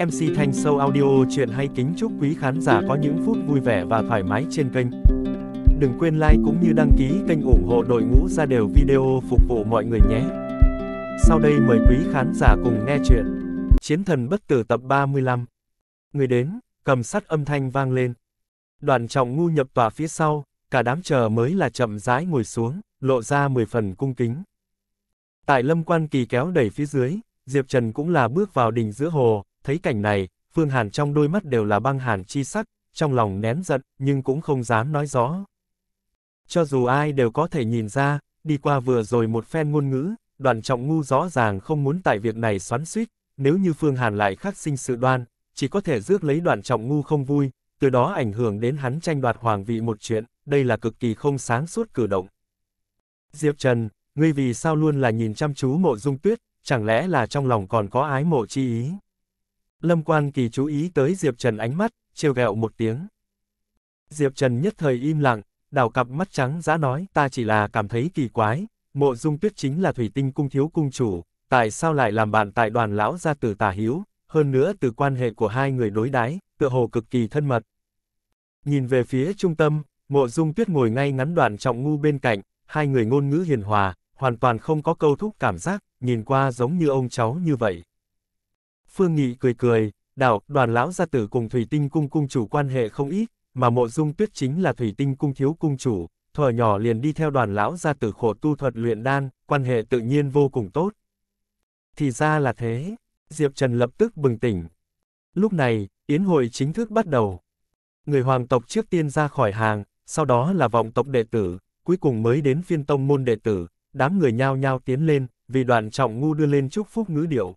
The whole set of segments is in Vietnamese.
MC Thanh Sâu Audio chuyện hay kính chúc quý khán giả có những phút vui vẻ và thoải mái trên kênh. Đừng quên like cũng như đăng ký kênh ủng hộ đội ngũ ra đều video phục vụ mọi người nhé. Sau đây mời quý khán giả cùng nghe chuyện Chiến thần bất tử tập 35. Người đến, cầm sắt âm thanh vang lên. Đoàn trọng ngu nhập tòa phía sau, cả đám chờ mới là chậm rãi ngồi xuống, lộ ra 10 phần cung kính. Tại lâm quan kỳ kéo đẩy phía dưới, Diệp Trần cũng là bước vào đỉnh giữa hồ, Thấy cảnh này, Phương Hàn trong đôi mắt đều là băng hàn chi sắc, trong lòng nén giận, nhưng cũng không dám nói rõ. Cho dù ai đều có thể nhìn ra, đi qua vừa rồi một phen ngôn ngữ, đoàn trọng ngu rõ ràng không muốn tại việc này xoắn suýt, nếu như Phương Hàn lại khắc sinh sự đoan, chỉ có thể rước lấy đoàn trọng ngu không vui, từ đó ảnh hưởng đến hắn tranh đoạt hoàng vị một chuyện, đây là cực kỳ không sáng suốt cử động. Diệp Trần, ngươi vì sao luôn là nhìn chăm chú mộ dung tuyết, chẳng lẽ là trong lòng còn có ái mộ chi ý? Lâm Quan Kỳ chú ý tới Diệp Trần ánh mắt, trêu ghẹo một tiếng. Diệp Trần nhất thời im lặng, đảo cặp mắt trắng giã nói ta chỉ là cảm thấy kỳ quái, mộ dung tuyết chính là thủy tinh cung thiếu cung chủ, tại sao lại làm bạn tại đoàn lão gia tử tả hiếu, hơn nữa từ quan hệ của hai người đối đái, tựa hồ cực kỳ thân mật. Nhìn về phía trung tâm, mộ dung tuyết ngồi ngay ngắn đoàn trọng ngu bên cạnh, hai người ngôn ngữ hiền hòa, hoàn toàn không có câu thúc cảm giác, nhìn qua giống như ông cháu như vậy. Phương Nghị cười cười, đảo, đoàn lão gia tử cùng Thủy Tinh Cung cung chủ quan hệ không ít, mà mộ dung tuyết chính là Thủy Tinh Cung thiếu cung chủ, thuở nhỏ liền đi theo đoàn lão gia tử khổ tu thuật luyện đan, quan hệ tự nhiên vô cùng tốt. Thì ra là thế, Diệp Trần lập tức bừng tỉnh. Lúc này, yến hội chính thức bắt đầu. Người hoàng tộc trước tiên ra khỏi hàng, sau đó là vọng tộc đệ tử, cuối cùng mới đến phiên tông môn đệ tử, đám người nhao nhao tiến lên, vì đoàn trọng ngu đưa lên chúc phúc ngữ điệu.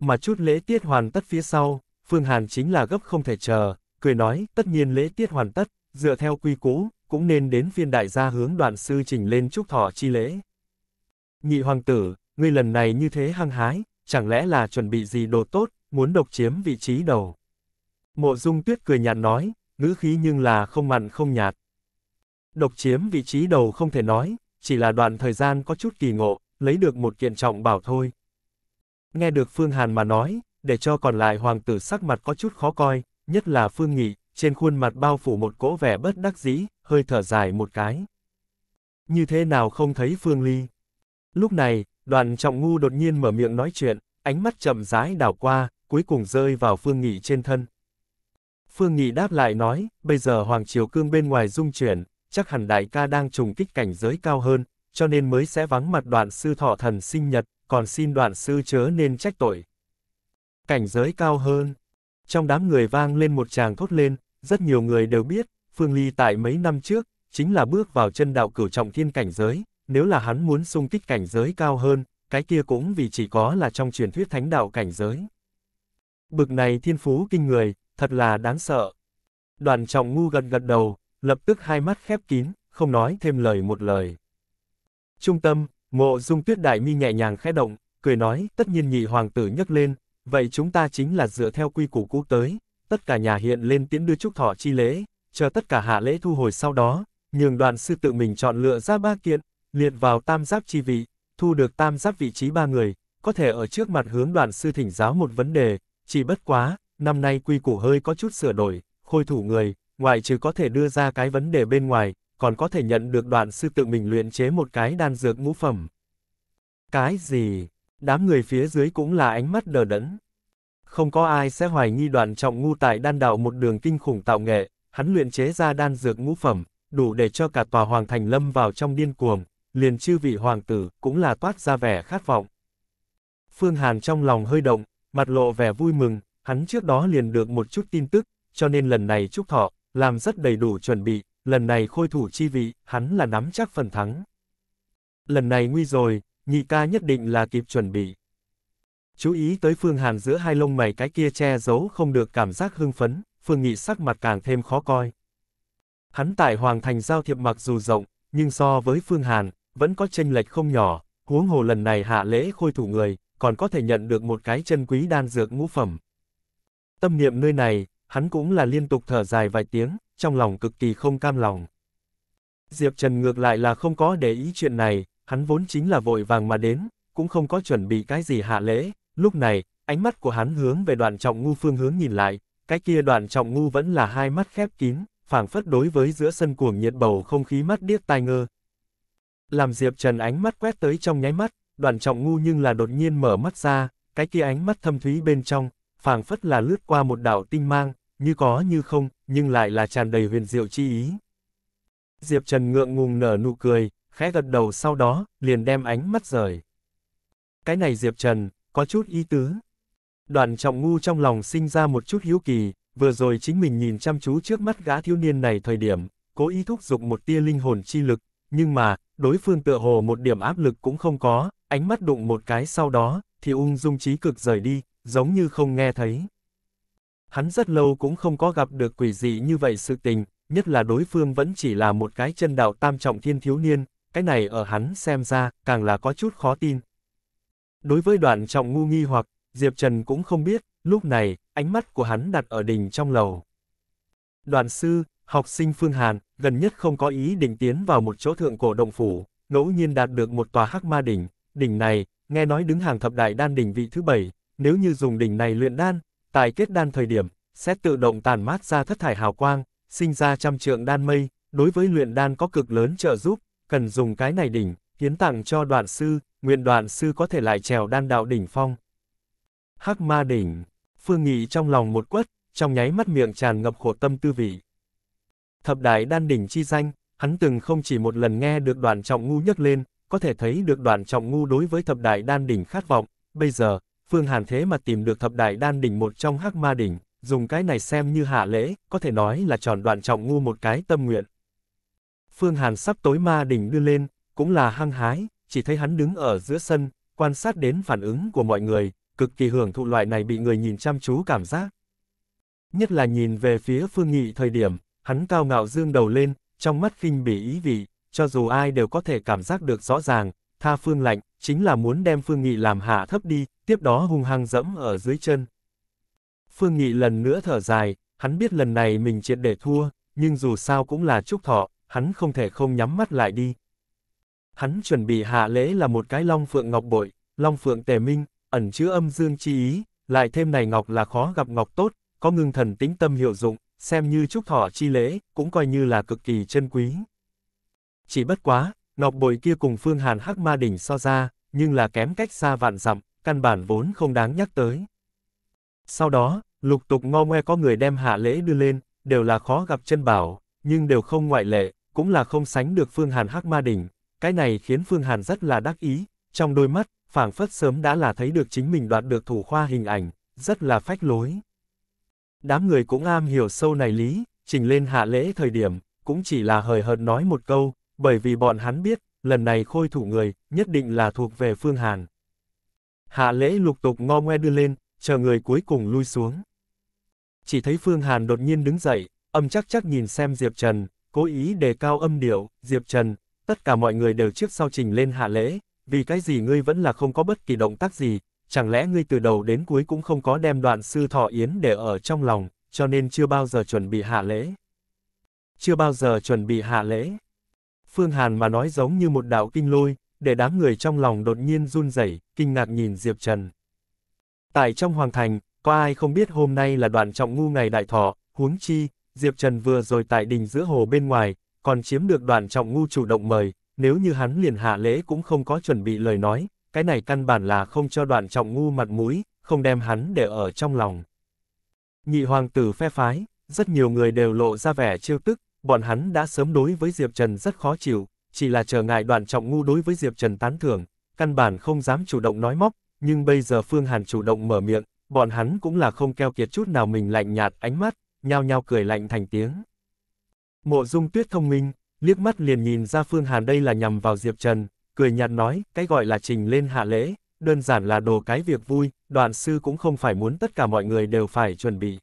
Mà chút lễ tiết hoàn tất phía sau, Phương Hàn chính là gấp không thể chờ, cười nói, tất nhiên lễ tiết hoàn tất, dựa theo quy cũ, cũng nên đến phiên đại gia hướng đoạn sư trình lên chúc thọ chi lễ. Nhị hoàng tử, ngươi lần này như thế hăng hái, chẳng lẽ là chuẩn bị gì đồ tốt, muốn độc chiếm vị trí đầu. Mộ dung tuyết cười nhạt nói, ngữ khí nhưng là không mặn không nhạt. Độc chiếm vị trí đầu không thể nói, chỉ là đoạn thời gian có chút kỳ ngộ, lấy được một kiện trọng bảo thôi. Nghe được Phương Hàn mà nói, để cho còn lại hoàng tử sắc mặt có chút khó coi, nhất là Phương Nghị, trên khuôn mặt bao phủ một cỗ vẻ bất đắc dĩ, hơi thở dài một cái. Như thế nào không thấy Phương Ly? Lúc này, đoàn trọng ngu đột nhiên mở miệng nói chuyện, ánh mắt chậm rãi đảo qua, cuối cùng rơi vào Phương Nghị trên thân. Phương Nghị đáp lại nói, bây giờ Hoàng Triều Cương bên ngoài dung chuyển, chắc hẳn đại ca đang trùng kích cảnh giới cao hơn, cho nên mới sẽ vắng mặt đoạn sư thọ thần sinh nhật, còn xin đoạn sư chớ nên trách tội. Cảnh giới cao hơn. Trong đám người vang lên một tràng thốt lên, rất nhiều người đều biết, Phương Ly tại mấy năm trước, chính là bước vào chân đạo cửu trọng thiên cảnh giới, nếu là hắn muốn xung kích cảnh giới cao hơn, cái kia cũng vì chỉ có là trong truyền thuyết thánh đạo cảnh giới. Bực này thiên phú kinh người, thật là đáng sợ. Đoàn trọng ngu gật gật đầu, lập tức hai mắt khép kín, không nói thêm lời một lời. Trung tâm, Mộ dung tuyết đại mi nhẹ nhàng khẽ động, cười nói, tất nhiên nhị hoàng tử nhấc lên, vậy chúng ta chính là dựa theo quy củ cũ tới, tất cả nhà hiện lên tiễn đưa chúc thọ chi lễ, chờ tất cả hạ lễ thu hồi sau đó, nhường đoàn sư tự mình chọn lựa ra ba kiện, liệt vào tam giáp chi vị, thu được tam giáp vị trí ba người, có thể ở trước mặt hướng đoàn sư thỉnh giáo một vấn đề, chỉ bất quá, năm nay quy củ hơi có chút sửa đổi, khôi thủ người, ngoại trừ có thể đưa ra cái vấn đề bên ngoài, còn có thể nhận được đoạn sư tự mình luyện chế một cái đan dược ngũ phẩm. Cái gì? Đám người phía dưới cũng là ánh mắt đờ đẫn. Không có ai sẽ hoài nghi đoàn trọng ngu tại đan đạo một đường kinh khủng tạo nghệ, hắn luyện chế ra đan dược ngũ phẩm, đủ để cho cả tòa hoàng thành lâm vào trong điên cuồng, liền chư vị hoàng tử cũng là toát ra vẻ khát vọng. Phương Hàn trong lòng hơi động, mặt lộ vẻ vui mừng, hắn trước đó liền được một chút tin tức, cho nên lần này Trúc Thọ làm rất đầy đủ chuẩn bị, lần này khôi thủ chi vị, hắn là nắm chắc phần thắng. Lần này nguy rồi, nhị ca nhất định là kịp chuẩn bị. Chú ý tới Phương Hàn giữa hai lông mày cái kia che giấu không được cảm giác hưng phấn, Phương Nghị sắc mặt càng thêm khó coi. Hắn tại Hoàng Thành giao thiệp mặc dù rộng, nhưng so với Phương Hàn, vẫn có chênh lệch không nhỏ, huống hồ lần này hạ lễ khôi thủ người, còn có thể nhận được một cái chân quý đan dược ngũ phẩm. Tâm niệm nơi này, hắn cũng là liên tục thở dài vài tiếng, trong lòng cực kỳ không cam lòng. Diệp Trần ngược lại là không có để ý chuyện này, hắn vốn chính là vội vàng mà đến, cũng không có chuẩn bị cái gì hạ lễ, lúc này, ánh mắt của hắn hướng về đoạn trọng ngu phương hướng nhìn lại, cái kia đoạn trọng ngu vẫn là hai mắt khép kín, phảng phất đối với giữa sân cuồng nhiệt bầu không khí mắt điếc tai ngơ. Làm Diệp Trần ánh mắt quét tới trong nháy mắt, đoàn trọng ngu nhưng là đột nhiên mở mắt ra, cái kia ánh mắt thâm thúy bên trong, phảng phất là lướt qua một đảo tinh mang, như có như không, nhưng lại là tràn đầy huyền diệu chi ý. Diệp Trần ngượng ngùng nở nụ cười, khẽ gật đầu sau đó, liền đem ánh mắt rời. Cái này Diệp Trần, có chút ý tứ. Đoàn trọng ngu trong lòng sinh ra một chút hiếu kỳ, vừa rồi chính mình nhìn chăm chú trước mắt gã thiếu niên này thời điểm, cố ý thúc giục một tia linh hồn chi lực, nhưng mà, đối phương tựa hồ một điểm áp lực cũng không có, ánh mắt đụng một cái sau đó, thì ung dung trí cực rời đi, giống như không nghe thấy. Hắn rất lâu cũng không có gặp được quỷ dị như vậy sự tình, nhất là đối phương vẫn chỉ là một cái chân đạo tam trọng thiên thiếu niên, cái này ở hắn xem ra, càng là có chút khó tin. Đối với đoạn trọng ngu nghi hoặc, Diệp Trần cũng không biết, lúc này, ánh mắt của hắn đặt ở đỉnh trong lầu. Đoàn sư, học sinh Phương Hàn, gần nhất không có ý định tiến vào một chỗ thượng cổ động phủ, ngẫu nhiên đạt được một tòa hắc ma đỉnh, đỉnh này, nghe nói đứng hàng thập đại đan đỉnh vị thứ bảy, nếu như dùng đỉnh này luyện đan, Tại kết đan thời điểm, sẽ tự động tàn mát ra thất thải hào quang, sinh ra trăm trượng đan mây, đối với luyện đan có cực lớn trợ giúp, cần dùng cái này đỉnh, hiến tặng cho đoạn sư, nguyện đoạn sư có thể lại trèo đan đạo đỉnh phong. Hắc ma đỉnh, Phương Nghị trong lòng một quất, trong nháy mắt miệng tràn ngập khổ tâm tư vị. Thập đại đan đỉnh chi danh, hắn từng không chỉ một lần nghe được đoàn trọng ngu nhắc lên, có thể thấy được đoàn trọng ngu đối với thập đại đan đỉnh khát vọng, bây giờ, Phương Hàn thế mà tìm được thập đại đan đỉnh một trong hắc ma đỉnh, dùng cái này xem như hạ lễ, có thể nói là tròn đoạn trọng ngu một cái tâm nguyện. Phương Hàn sắp tối ma đỉnh đưa lên, cũng là hăng hái, chỉ thấy hắn đứng ở giữa sân, quan sát đến phản ứng của mọi người, cực kỳ hưởng thụ loại này bị người nhìn chăm chú cảm giác. Nhất là nhìn về phía Phương Nghị thời điểm, hắn cao ngạo dương đầu lên, trong mắt kinh bỉ ý vị, cho dù ai đều có thể cảm giác được rõ ràng, tha Phương lạnh, chính là muốn đem Phương Nghị làm hạ thấp đi, tiếp đó hung hăng dẫm ở dưới chân. Phương Nghị lần nữa thở dài, hắn biết lần này mình triệt để thua, nhưng dù sao cũng là trúc thọ, hắn không thể không nhắm mắt lại đi. Hắn chuẩn bị hạ lễ là một cái long phượng ngọc bội, long phượng tề minh, ẩn chứa âm dương chi ý, lại thêm này ngọc là khó gặp ngọc tốt, có ngưng thần tính tâm hiệu dụng, xem như trúc thọ chi lễ, cũng coi như là cực kỳ chân quý. Chỉ bất quá, Ngọc Bội kia cùng Phương Hàn Hắc Ma Đỉnh so ra, nhưng là kém cách xa vạn dặm, căn bản vốn không đáng nhắc tới. Sau đó, lục tục ngo ngoe có người đem hạ lễ đưa lên, đều là khó gặp chân bảo, nhưng đều không ngoại lệ, cũng là không sánh được Phương Hàn Hắc Ma Đỉnh. Cái này khiến Phương Hàn rất là đắc ý, trong đôi mắt, phảng phất sớm đã là thấy được chính mình đoạt được thủ khoa hình ảnh, rất là phách lối. Đám người cũng am hiểu sâu này lý, trình lên hạ lễ thời điểm, cũng chỉ là hời hợt nói một câu, bởi vì bọn hắn biết, lần này khôi thủ người, nhất định là thuộc về Phương Hàn. Hạ lễ lục tục ngo ngoe đưa lên, chờ người cuối cùng lui xuống. Chỉ thấy Phương Hàn đột nhiên đứng dậy, âm chắc chắc nhìn xem Diệp Trần, cố ý đề cao âm điệu, Diệp Trần, tất cả mọi người đều trước sau trình lên hạ lễ, vì cái gì ngươi vẫn là không có bất kỳ động tác gì, chẳng lẽ ngươi từ đầu đến cuối cũng không có đem đoạn sư thọ yến để ở trong lòng, cho nên chưa bao giờ chuẩn bị hạ lễ. Chưa bao giờ chuẩn bị hạ lễ. Phương Hàn mà nói giống như một đạo kinh lôi, để đám người trong lòng đột nhiên run rẩy, kinh ngạc nhìn Diệp Trần. Tại trong hoàng thành, có ai không biết hôm nay là đoạn trọng ngu ngày đại thọ, huống chi, Diệp Trần vừa rồi tại đình giữa hồ bên ngoài, còn chiếm được đoạn trọng ngu chủ động mời, nếu như hắn liền hạ lễ cũng không có chuẩn bị lời nói, cái này căn bản là không cho đoạn trọng ngu mặt mũi, không đem hắn để ở trong lòng. Nhị hoàng tử phe phái, rất nhiều người đều lộ ra vẻ chiêu tức, bọn hắn đã sớm đối với Diệp Trần rất khó chịu, chỉ là trở ngại đoạn trọng ngu đối với Diệp Trần tán thưởng, căn bản không dám chủ động nói móc, nhưng bây giờ Phương Hàn chủ động mở miệng, bọn hắn cũng là không keo kiệt chút nào mình lạnh nhạt ánh mắt, nhao nhao cười lạnh thành tiếng. Mộ Dung Tuyết thông minh, liếc mắt liền nhìn ra Phương Hàn đây là nhằm vào Diệp Trần, cười nhạt nói, cái gọi là trình lên hạ lễ, đơn giản là đồ cái việc vui, đoàn sư cũng không phải muốn tất cả mọi người đều phải chuẩn bị.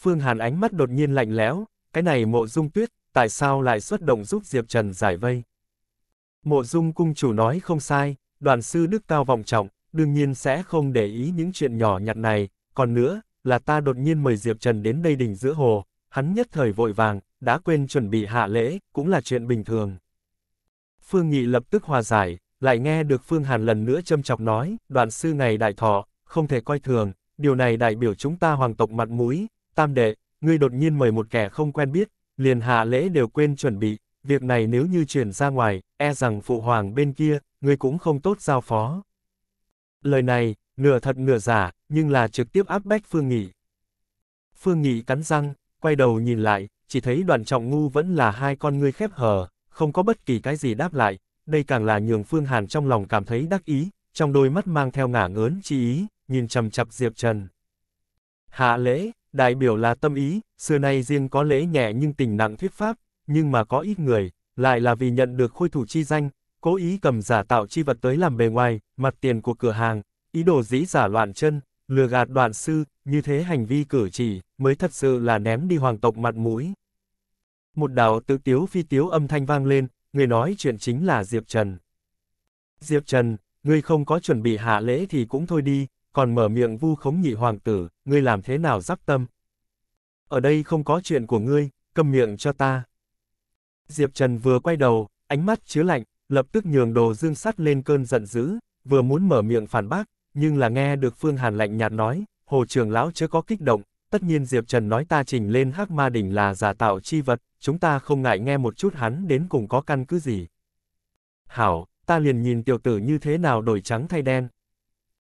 Phương Hàn ánh mắt đột nhiên lạnh lẽo, cái này mộ dung tuyết, tại sao lại xuất động giúp Diệp Trần giải vây? Mộ dung cung chủ nói không sai, đoàn sư đức cao vòng trọng, đương nhiên sẽ không để ý những chuyện nhỏ nhặt này, còn nữa, là ta đột nhiên mời Diệp Trần đến đây đỉnh giữa hồ, hắn nhất thời vội vàng, đã quên chuẩn bị hạ lễ, cũng là chuyện bình thường. Phương Nghị lập tức hòa giải, lại nghe được Phương Hàn lần nữa châm chọc nói, đoàn sư ngày đại thọ, không thể coi thường, điều này đại biểu chúng ta hoàng tộc mặt mũi, tam đệ, ngươi đột nhiên mời một kẻ không quen biết, liền hạ lễ đều quên chuẩn bị, việc này nếu như truyền ra ngoài, e rằng phụ hoàng bên kia, ngươi cũng không tốt giao phó. Lời này, nửa thật nửa giả, nhưng là trực tiếp áp bách Phương Nghị. Phương Nghị cắn răng, quay đầu nhìn lại, chỉ thấy đoàn trọng ngu vẫn là hai con ngươi khép hờ, không có bất kỳ cái gì đáp lại, đây càng là nhường Phương Hàn trong lòng cảm thấy đắc ý, trong đôi mắt mang theo ngả ngớn chi ý, nhìn chầm chập Diệp Trần. Hạ lễ, Đại biểu là tâm ý, xưa nay riêng có lễ nhẹ nhưng tình nặng thuyết pháp, nhưng mà có ít người, lại là vì nhận được khôi thủ chi danh, cố ý cầm giả tạo chi vật tới làm bề ngoài, mặt tiền của cửa hàng, ý đồ dĩ giả loạn chân, lừa gạt đoạn sư, như thế hành vi cử chỉ, mới thật sự là ném đi hoàng tộc mặt mũi. Một đạo tự tiếu phi tiếu âm thanh vang lên, người nói chuyện chính là Diệp Trần. Diệp Trần, ngươi không có chuẩn bị hạ lễ thì cũng thôi đi, còn mở miệng vu khống nhị hoàng tử, ngươi làm thế nào giáp tâm. Ở đây không có chuyện của ngươi, cầm miệng cho ta. Diệp Trần vừa quay đầu, ánh mắt chứa lạnh, lập tức nhường đồ dương sắt lên cơn giận dữ, vừa muốn mở miệng phản bác, nhưng là nghe được Phương Hàn lạnh nhạt nói, hồ trường lão chưa có kích động, tất nhiên Diệp Trần nói ta trình lên hắc ma đỉnh là giả tạo chi vật, chúng ta không ngại nghe một chút hắn đến cùng có căn cứ gì. Hảo, ta liền nhìn tiểu tử như thế nào đổi trắng thay đen.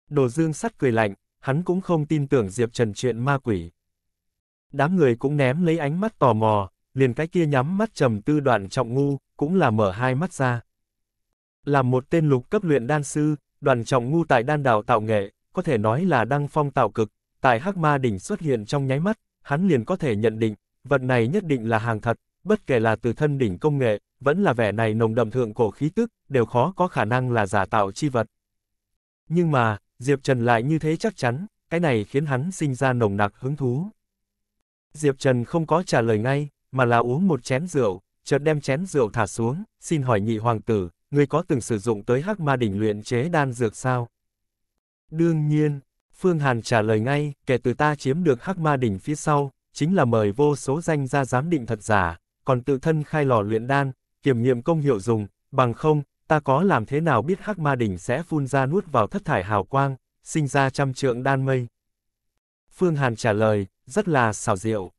Đồ dương sắt cười lạnh, hắn cũng không tin tưởng Diệp Trần chuyện ma quỷ. Đám người cũng ném lấy ánh mắt tò mò, liền cái kia nhắm mắt trầm tư đoạn trọng ngu, cũng là mở hai mắt ra. Là một tên lục cấp luyện đan sư, đoàn trọng ngu tại đan đảo tạo nghệ, có thể nói là đăng phong tạo cực, tại hắc ma đỉnh xuất hiện trong nháy mắt, hắn liền có thể nhận định, vật này nhất định là hàng thật, bất kể là từ thân đỉnh công nghệ, vẫn là vẻ này nồng đậm thượng cổ khí tức, đều khó có khả năng là giả tạo chi vật. Nhưng mà, Diệp Trần lại như thế chắc chắn, cái này khiến hắn sinh ra nồng nặc hứng thú. Diệp Trần không có trả lời ngay, mà là uống một chén rượu, chợt đem chén rượu thả xuống, xin hỏi nhị hoàng tử, người có từng sử dụng tới hắc ma đỉnh luyện chế đan dược sao? Đương nhiên, Phương Hàn trả lời ngay, kể từ ta chiếm được hắc ma đỉnh phía sau, chính là mời vô số danh ra giám định thật giả, còn tự thân khai lò luyện đan, kiểm nghiệm công hiệu dùng, bằng không, ta có làm thế nào biết hắc ma đỉnh sẽ phun ra nuốt vào thất thải hào quang, sinh ra trăm trượng đan mây? Phương Hàn trả lời, rất là xảo diệu.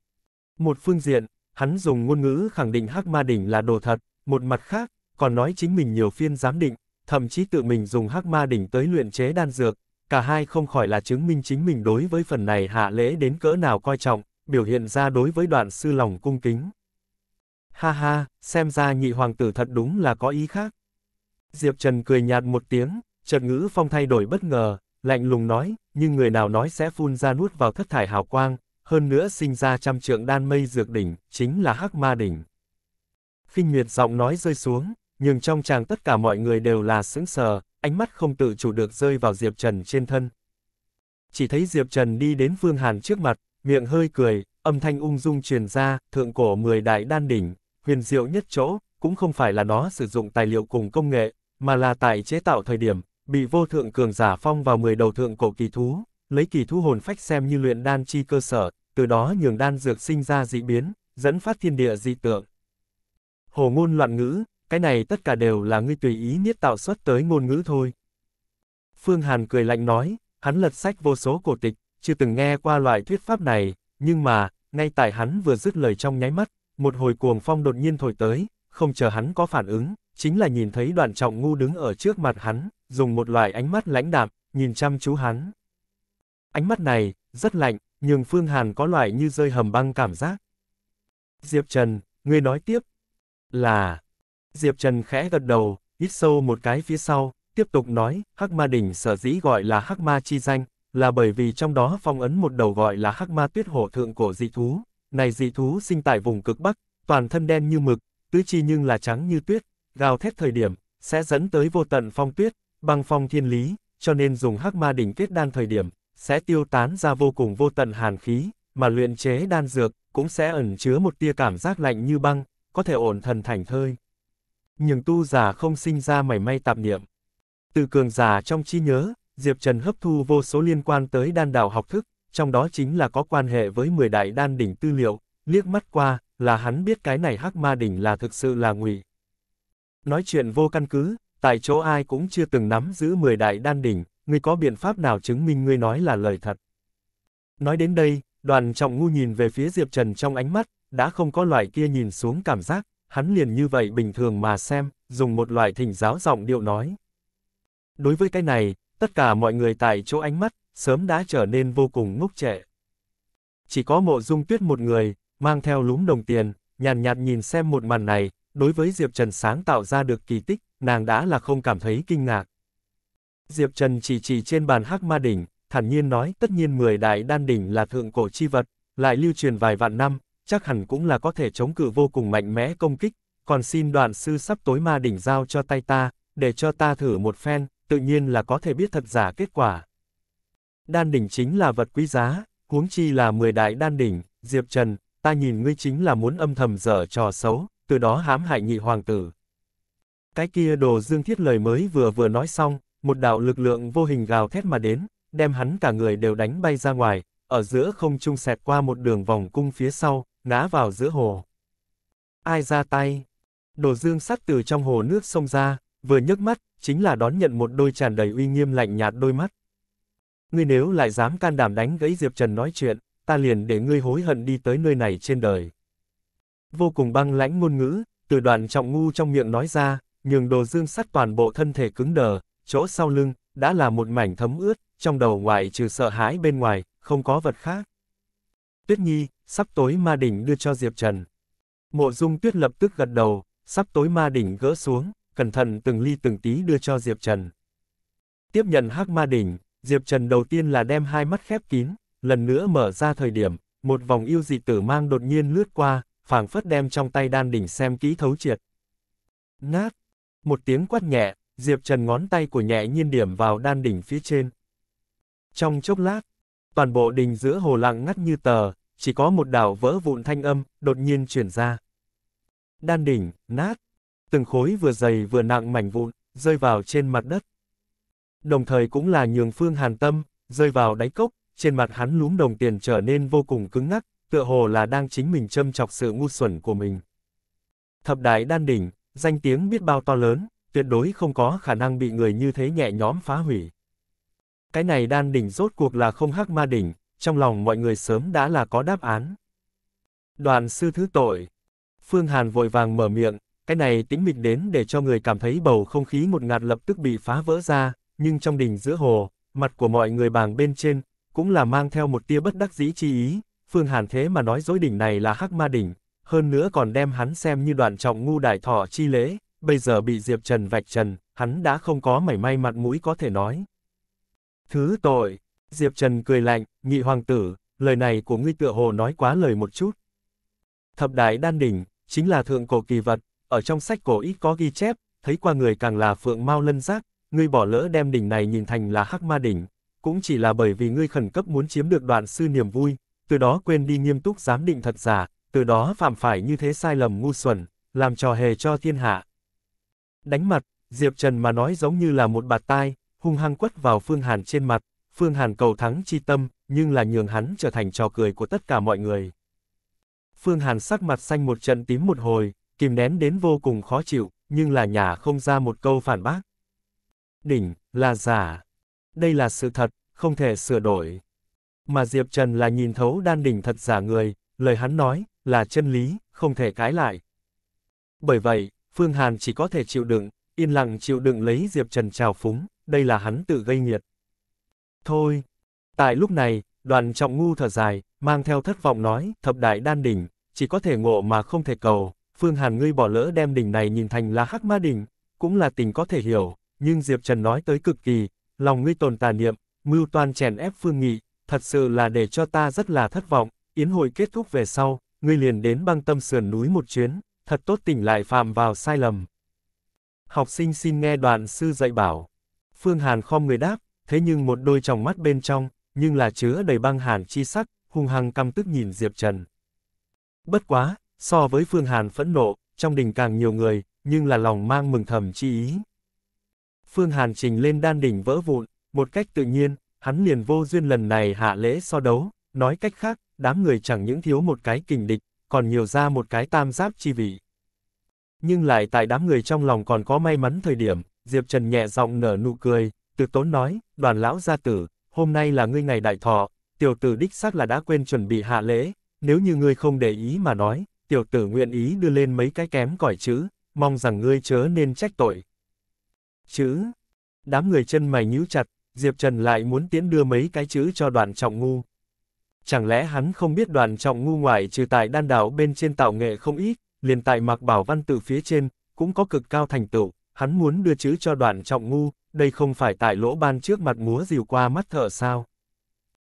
Một phương diện, hắn dùng ngôn ngữ khẳng định hắc ma đỉnh là đồ thật, một mặt khác, còn nói chính mình nhiều phiên giám định, thậm chí tự mình dùng hắc ma đỉnh tới luyện chế đan dược, cả hai không khỏi là chứng minh chính mình đối với phần này hạ lễ đến cỡ nào coi trọng, biểu hiện ra đối với đoạn sư lòng cung kính. Ha ha, xem ra nhị hoàng tử thật đúng là có ý khác. Diệp Trần cười nhạt một tiếng, Trần Ngữ Phong thay đổi bất ngờ, lạnh lùng nói, nhưng người nào nói sẽ phun ra nuốt vào thất thải hào quang, hơn nữa sinh ra trăm trượng đan mây dược đỉnh, chính là hắc ma đỉnh. Khinh Nguyệt giọng nói rơi xuống, nhưng trong chàng tất cả mọi người đều là sững sờ, ánh mắt không tự chủ được rơi vào Diệp Trần trên thân. Chỉ thấy Diệp Trần đi đến Phương Hàn trước mặt, miệng hơi cười, âm thanh ung dung truyền ra, thượng cổ mười đại đan đỉnh, huyền diệu nhất chỗ, cũng không phải là nó sử dụng tài liệu cùng công nghệ, mà là tại chế tạo thời điểm, bị vô thượng cường giả phong vào 10 đầu thượng cổ kỳ thú, lấy kỳ thú hồn phách xem như luyện đan chi cơ sở, từ đó nhường đan dược sinh ra dị biến, dẫn phát thiên địa dị tượng. Hồ ngôn loạn ngữ, cái này tất cả đều là ngươi tùy ý niết tạo xuất tới ngôn ngữ thôi. Phương Hàn cười lạnh nói, hắn lật sách vô số cổ tịch, chưa từng nghe qua loại thuyết pháp này, nhưng mà, ngay tại hắn vừa dứt lời trong nháy mắt, một hồi cuồng phong đột nhiên thổi tới, không chờ hắn có phản ứng, chính là nhìn thấy đoàn trọng ngu đứng ở trước mặt hắn, dùng một loại ánh mắt lãnh đạm, nhìn chăm chú hắn. Ánh mắt này, rất lạnh, nhưng Phương Hàn có loại như rơi hầm băng cảm giác. Diệp Trần, ngươi nói tiếp. Là. Diệp Trần khẽ gật đầu, hít sâu một cái phía sau, tiếp tục nói, Hắc Ma Đỉnh sở dĩ gọi là Hắc Ma Chi Danh, là bởi vì trong đó phong ấn một đầu gọi là Hắc Ma Tuyết Hổ Thượng của dị thú. Này dị thú sinh tại vùng cực Bắc, toàn thân đen như mực, tứ chi nhưng là trắng như tuyết, gào thét thời điểm, sẽ dẫn tới vô tận phong tuyết, bằng phong thiên lý, cho nên dùng hắc ma đỉnh kết đan thời điểm, sẽ tiêu tán ra vô cùng vô tận hàn khí, mà luyện chế đan dược, cũng sẽ ẩn chứa một tia cảm giác lạnh như băng, có thể ổn thần thành thơi. Nhưng tu giả không sinh ra mảy may tạp niệm. Từ cường giả trong chi nhớ, Diệp Trần hấp thu vô số liên quan tới đan đạo học thức, trong đó chính là có quan hệ với 10 đại đan đỉnh tư liệu, liếc mắt qua, là hắn biết cái này hắc ma đỉnh là thực sự là ngụy. Nói chuyện vô căn cứ, tại chỗ ai cũng chưa từng nắm giữ 10 đại đan đỉnh, ngươi có biện pháp nào chứng minh ngươi nói là lời thật. Nói đến đây, đoàn trọng ngu nhìn về phía Diệp Trần trong ánh mắt, đã không có loại kia nhìn xuống cảm giác, hắn liền như vậy bình thường mà xem, dùng một loại thỉnh giáo giọng điệu nói. Đối với cái này, tất cả mọi người tại chỗ ánh mắt, sớm đã trở nên vô cùng ngốc trẻ. Chỉ có mộ dung tuyết một người, mang theo lúm đồng tiền, nhàn nhạt, nhạt nhìn xem một màn này, đối với Diệp Trần sáng tạo ra được kỳ tích, nàng đã là không cảm thấy kinh ngạc. Diệp Trần chỉ chỉ trên bàn hắc ma đỉnh, thản nhiên nói tất nhiên 10 đại đan đỉnh là thượng cổ chi vật, lại lưu truyền vài vạn năm, chắc hẳn cũng là có thể chống cự vô cùng mạnh mẽ công kích, còn xin đoạn sư sắp tối ma đỉnh giao cho tay ta, để cho ta thử một phen, tự nhiên là có thể biết thật giả kết quả. Đan đỉnh chính là vật quý giá, huống chi là 10 đại đan đỉnh, Diệp Trần, ta nhìn ngươi chính là muốn âm thầm dở trò xấu, từ đó hãm hại nhị hoàng tử. Cái kia đồ dương thiết lời mới vừa vừa nói xong, một đạo lực lượng vô hình gào thét mà đến, đem hắn cả người đều đánh bay ra ngoài, ở giữa không trung xẹt qua một đường vòng cung phía sau, ngã vào giữa hồ. Ai ra tay? Đồ dương sắc từ trong hồ nước sông ra, vừa nhấc mắt, chính là đón nhận một đôi tràn đầy uy nghiêm lạnh nhạt đôi mắt. Ngươi nếu lại dám can đảm đánh gãy Diệp Trần nói chuyện, ta liền để ngươi hối hận đi tới nơi này trên đời. Vô cùng băng lãnh ngôn ngữ, từ đoàn trọng ngu trong miệng nói ra, nhường đồ dương sắt toàn bộ thân thể cứng đờ, chỗ sau lưng, đã là một mảnh thấm ướt, trong đầu ngoại trừ sợ hãi bên ngoài, không có vật khác. Tuyết Nhi, sắp tối ma đỉnh đưa cho Diệp Trần. Mộ dung tuyết lập tức gật đầu, sắp tối ma đỉnh gỡ xuống, cẩn thận từng ly từng tí đưa cho Diệp Trần. Tiếp nhận hắc ma đỉnh, Diệp Trần đầu tiên là đem hai mắt khép kín, lần nữa mở ra thời điểm, một vòng yêu dị tử mang đột nhiên lướt qua, phảng phất đem trong tay đan đỉnh xem kỹ thấu triệt. Nát! Một tiếng quát nhẹ, Diệp Trần ngón tay của nhẹ nhiên điểm vào đan đỉnh phía trên. Trong chốc lát, toàn bộ đình giữa hồ lặng ngắt như tờ, chỉ có một đảo vỡ vụn thanh âm, đột nhiên chuyển ra. Đan đỉnh, nát, từng khối vừa dày vừa nặng mảnh vụn, rơi vào trên mặt đất. Đồng thời cũng là nhường phương hàn tâm, rơi vào đáy cốc, trên mặt hắn lúm đồng tiền trở nên vô cùng cứng ngắc, tựa hồ là đang chính mình châm chọc sự ngu xuẩn của mình. Thập đại đan đỉnh, danh tiếng biết bao to lớn, tuyệt đối không có khả năng bị người như thế nhẹ nhõm phá hủy. Cái này đan đỉnh rốt cuộc là không hắc ma đỉnh, trong lòng mọi người sớm đã là có đáp án. Đoàn sư thứ tội. Phương Hàn vội vàng mở miệng, cái này tĩnh mịch đến để cho người cảm thấy bầu không khí một ngạt lập tức bị phá vỡ ra, nhưng trong đỉnh giữa hồ, mặt của mọi người bàng bên trên, cũng là mang theo một tia bất đắc dĩ chi ý, Phương Hàn thế mà nói dối đỉnh này là hắc ma đỉnh, hơn nữa còn đem hắn xem như đoạn trọng ngu đại thọ chi lễ, bây giờ bị Diệp Trần vạch trần, hắn đã không có mảy may mặt mũi có thể nói. Thứ tội, Diệp Trần cười lạnh, nghị hoàng tử, lời này của ngươi tựa hồ nói quá lời một chút. Thập đại đan đỉnh, chính là thượng cổ kỳ vật, ở trong sách cổ ít có ghi chép, thấy qua người càng là phượng mau lân giác, ngươi bỏ lỡ đem đỉnh này nhìn thành là hắc ma đỉnh, cũng chỉ là bởi vì ngươi khẩn cấp muốn chiếm được đoạn sư niềm vui, từ đó quên đi nghiêm túc giám định thật giả, từ đó phạm phải như thế sai lầm ngu xuẩn, làm trò hề cho thiên hạ. Đánh mặt, Diệp Trần mà nói giống như là một bạt tai, hung hăng quất vào Phương Hàn trên mặt, Phương Hàn cầu thắng chi tâm, nhưng là nhường hắn trở thành trò cười của tất cả mọi người. Phương Hàn sắc mặt xanh một trận tím một hồi, kìm nén đến vô cùng khó chịu, nhưng là nhà không ra một câu phản bác. Đỉnh, là giả đây là sự thật, không thể sửa đổi. Mà Diệp Trần là nhìn thấu đan đỉnh thật giả người, lời hắn nói, là chân lý, không thể cãi lại. Bởi vậy, Phương Hàn chỉ có thể chịu đựng, yên lặng chịu đựng lấy Diệp Trần trào phúng, đây là hắn tự gây nghiệt. Thôi, tại lúc này, đoàn trọng ngu thở dài, mang theo thất vọng nói, thập đại đan đỉnh, chỉ có thể ngộ mà không thể cầu, Phương Hàn ngươi bỏ lỡ đem đỉnh này nhìn thành là hắc ma đỉnh, cũng là tình có thể hiểu, nhưng Diệp Trần nói tới cực kỳ, lòng ngươi tồn tà niệm, mưu toan chèn ép phương nghị, thật sự là để cho ta rất là thất vọng, yến hội kết thúc về sau, ngươi liền đến băng tâm sườn núi một chuyến, thật tốt tỉnh lại phạm vào sai lầm. Học sinh xin nghe đoạn sư dạy bảo. Phương Hàn khom người đáp, thế nhưng một đôi tròng mắt bên trong, nhưng là chứa đầy băng hàn chi sắc, hung hăng căm tức nhìn Diệp Trần. Bất quá, so với Phương Hàn phẫn nộ, trong đình càng nhiều người, nhưng là lòng mang mừng thầm chi ý, Phương Hàn trình lên đan đỉnh vỡ vụn, một cách tự nhiên, hắn liền vô duyên lần này hạ lễ so đấu, nói cách khác, đám người chẳng những thiếu một cái kình địch, còn nhiều ra một cái tam giáp chi vị. Nhưng lại tại đám người trong lòng còn có may mắn thời điểm, Diệp Trần nhẹ giọng nở nụ cười, từ tốn nói, đoàn lão gia tử, hôm nay là ngươi ngày đại thọ, tiểu tử đích xác là đã quên chuẩn bị hạ lễ, nếu như ngươi không để ý mà nói, tiểu tử nguyện ý đưa lên mấy cái kém cỏi chữ, mong rằng ngươi chớ nên trách tội. Chữ. Đám người chân mày nhíu chặt, Diệp Trần lại muốn tiến đưa mấy cái chữ cho đoàn trọng ngu. Chẳng lẽ hắn không biết đoàn trọng ngu ngoại trừ tại đan đảo bên trên tạo nghệ không ít, liền tại mặc bảo văn tự phía trên, cũng có cực cao thành tựu, hắn muốn đưa chữ cho đoàn trọng ngu, đây không phải tại lỗ ban trước mặt múa dìu qua mắt thợ sao.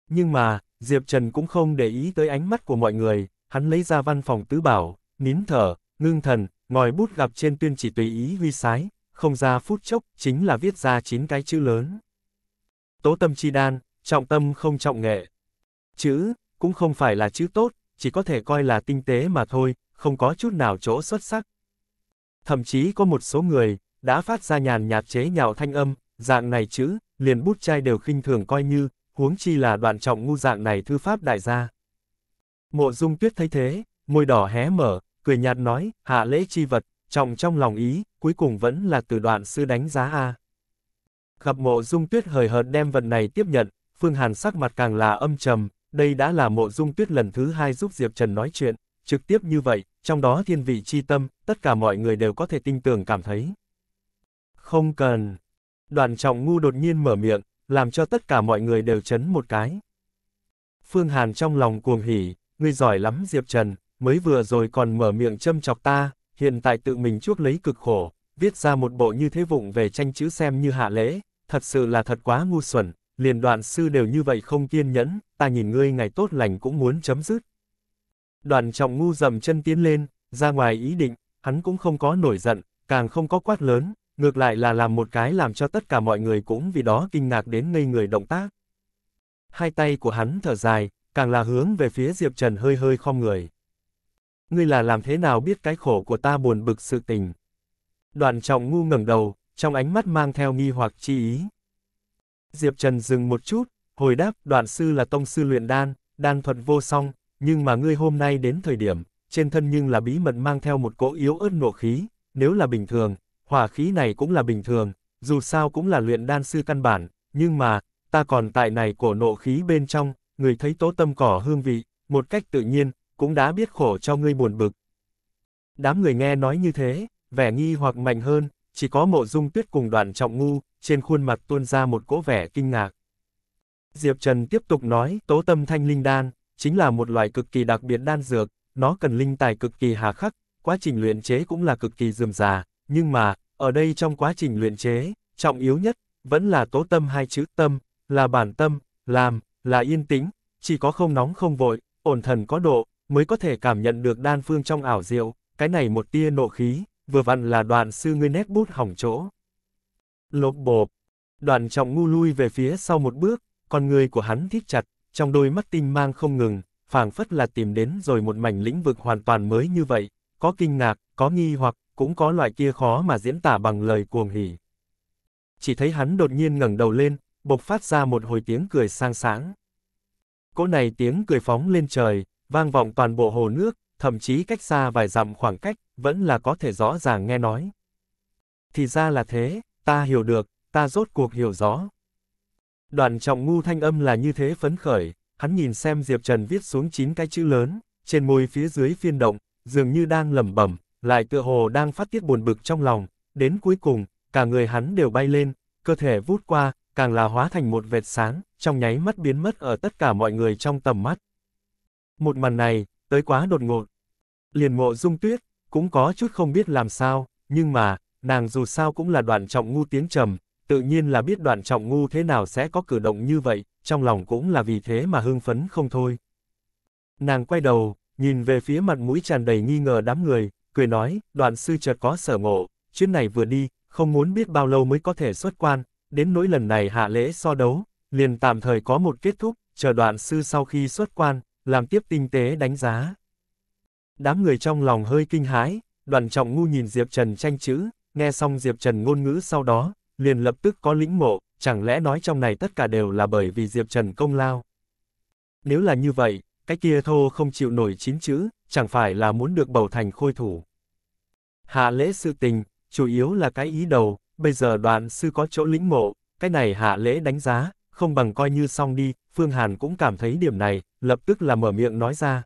Nhưng mà, Diệp Trần cũng không để ý tới ánh mắt của mọi người, hắn lấy ra văn phòng tứ bảo, nín thở, ngưng thần, ngòi bút gặp trên tuyên chỉ tùy ý huy sái, không ra phút chốc, chính là viết ra chín cái chữ lớn. Tố tâm chi đan, trọng tâm không trọng nghệ. Chữ, cũng không phải là chữ tốt, chỉ có thể coi là tinh tế mà thôi, không có chút nào chỗ xuất sắc. Thậm chí có một số người, đã phát ra nhàn nhạt chế nhạo thanh âm, dạng này chữ, liền bút chai đều khinh thường coi như, huống chi là đoạn trọng ngu dạng này thư pháp đại gia. Mộ dung tuyết thấy thế, môi đỏ hé mở, cười nhạt nói, hạ lễ chi vật, trọng trong lòng ý, cuối cùng vẫn là từ đoạn sư đánh giá A. Gặp mộ dung tuyết hời hợt đem vật này tiếp nhận, Phương Hàn sắc mặt càng là âm trầm, đây đã là mộ dung tuyết lần thứ hai giúp Diệp Trần nói chuyện, trực tiếp như vậy, trong đó thiên vị chi tâm, tất cả mọi người đều có thể tin tưởng cảm thấy. Không cần. Đoàn trọng ngu đột nhiên mở miệng, làm cho tất cả mọi người đều chấn một cái. Phương Hàn trong lòng cuồng hỉ, ngươi giỏi lắm Diệp Trần, mới vừa rồi còn mở miệng châm chọc ta, hiện tại tự mình chuốc lấy cực khổ, viết ra một bộ như thế vụng về tranh chữ xem như hạ lễ, thật sự là thật quá ngu xuẩn, liền đoạn sư đều như vậy không kiên nhẫn, ta nhìn ngươi ngày tốt lành cũng muốn chấm dứt. Đoàn trọng ngu dầm chân tiến lên, ra ngoài ý định, hắn cũng không có nổi giận, càng không có quát lớn, ngược lại là làm một cái làm cho tất cả mọi người cũng vì đó kinh ngạc đến ngây người động tác. Hai tay của hắn thở dài, càng là hướng về phía Diệp Trần hơi hơi khom người ngươi là làm thế nào biết cái khổ của ta buồn bực sự tình. Đoạn trọng ngu ngẩng đầu, trong ánh mắt mang theo nghi hoặc chi ý. Diệp Trần dừng một chút, hồi đáp, đoạn sư là tông sư luyện đan, đan thuật vô song, nhưng mà ngươi hôm nay đến thời điểm, trên thân nhưng là bí mật mang theo một cỗ yếu ớt nộ khí, nếu là bình thường, hỏa khí này cũng là bình thường, dù sao cũng là luyện đan sư căn bản, nhưng mà, ta còn tại này cổ nộ khí bên trong, người thấy tố tâm cỏ hương vị, một cách tự nhiên, cũng đã biết khổ cho ngươi buồn bực. Đám người nghe nói như thế, vẻ nghi hoặc mạnh hơn, chỉ có mộ dung tuyết cùng đoàn trọng ngu, trên khuôn mặt tuôn ra một cỗ vẻ kinh ngạc. Diệp Trần tiếp tục nói, tố tâm thanh linh đan, chính là một loại cực kỳ đặc biệt đan dược, nó cần linh tài cực kỳ hà khắc, quá trình luyện chế cũng là cực kỳ dườm già, nhưng mà, ở đây trong quá trình luyện chế, trọng yếu nhất, vẫn là tố tâm hai chữ tâm, là bản tâm, làm, là yên tĩnh, chỉ có không nóng không vội, ổn thần có độ, mới có thể cảm nhận được đan phương trong ảo diệu, cái này một tia nộ khí, vừa vặn là đoạn sư ngươi nét bút hỏng chỗ. Lộp bộp, đoạn trọng ngu lui về phía sau một bước, con người của hắn thiết chặt, trong đôi mắt tinh mang không ngừng, phảng phất là tìm đến rồi một mảnh lĩnh vực hoàn toàn mới như vậy, có kinh ngạc, có nghi hoặc, cũng có loại kia khó mà diễn tả bằng lời cuồng hỉ. Chỉ thấy hắn đột nhiên ngẩng đầu lên, bộc phát ra một hồi tiếng cười sang sáng. Cỗ này tiếng cười phóng lên trời, vang vọng toàn bộ hồ nước, thậm chí cách xa vài dặm khoảng cách, vẫn là có thể rõ ràng nghe nói. Thì ra là thế, ta hiểu được, ta rốt cuộc hiểu rõ. Đoàn trọng ngu thanh âm là như thế phấn khởi, hắn nhìn xem Diệp Trần viết xuống 9 cái chữ lớn, trên môi phía dưới phiên động, dường như đang lẩm bẩm, lại tựa hồ đang phát tiết buồn bực trong lòng, đến cuối cùng, cả người hắn đều bay lên, cơ thể vút qua, càng là hóa thành một vệt sáng, trong nháy mắt biến mất ở tất cả mọi người trong tầm mắt. Một màn này, tới quá đột ngột. Liền mộ dung tuyết, cũng có chút không biết làm sao, nhưng mà, nàng dù sao cũng là đoạn trọng ngu tiến trầm, tự nhiên là biết đoạn trọng ngu thế nào sẽ có cử động như vậy, trong lòng cũng là vì thế mà hưng phấn không thôi. Nàng quay đầu, nhìn về phía mặt mũi tràn đầy nghi ngờ đám người, cười nói, đoạn sư chợt có sở ngộ, chuyến này vừa đi, không muốn biết bao lâu mới có thể xuất quan, đến nỗi lần này hạ lễ so đấu, liền tạm thời có một kết thúc, chờ đoạn sư sau khi xuất quan, làm tiếp tinh tế đánh giá. Đám người trong lòng hơi kinh hãi, đoàn trọng ngu nhìn Diệp Trần tranh chữ, nghe xong Diệp Trần ngôn ngữ sau đó, liền lập tức có lĩnh mộ chẳng lẽ nói trong này tất cả đều là bởi vì Diệp Trần công lao. Nếu là như vậy, cái kia thô không chịu nổi chín chữ, chẳng phải là muốn được bầu thành khôi thủ. Hạ lễ sự tình, chủ yếu là cái ý đầu, bây giờ đoàn sư có chỗ lĩnh mộ cái này hạ lễ đánh giá, không bằng coi như xong đi, Phương Hàn cũng cảm thấy điểm này, lập tức là mở miệng nói ra.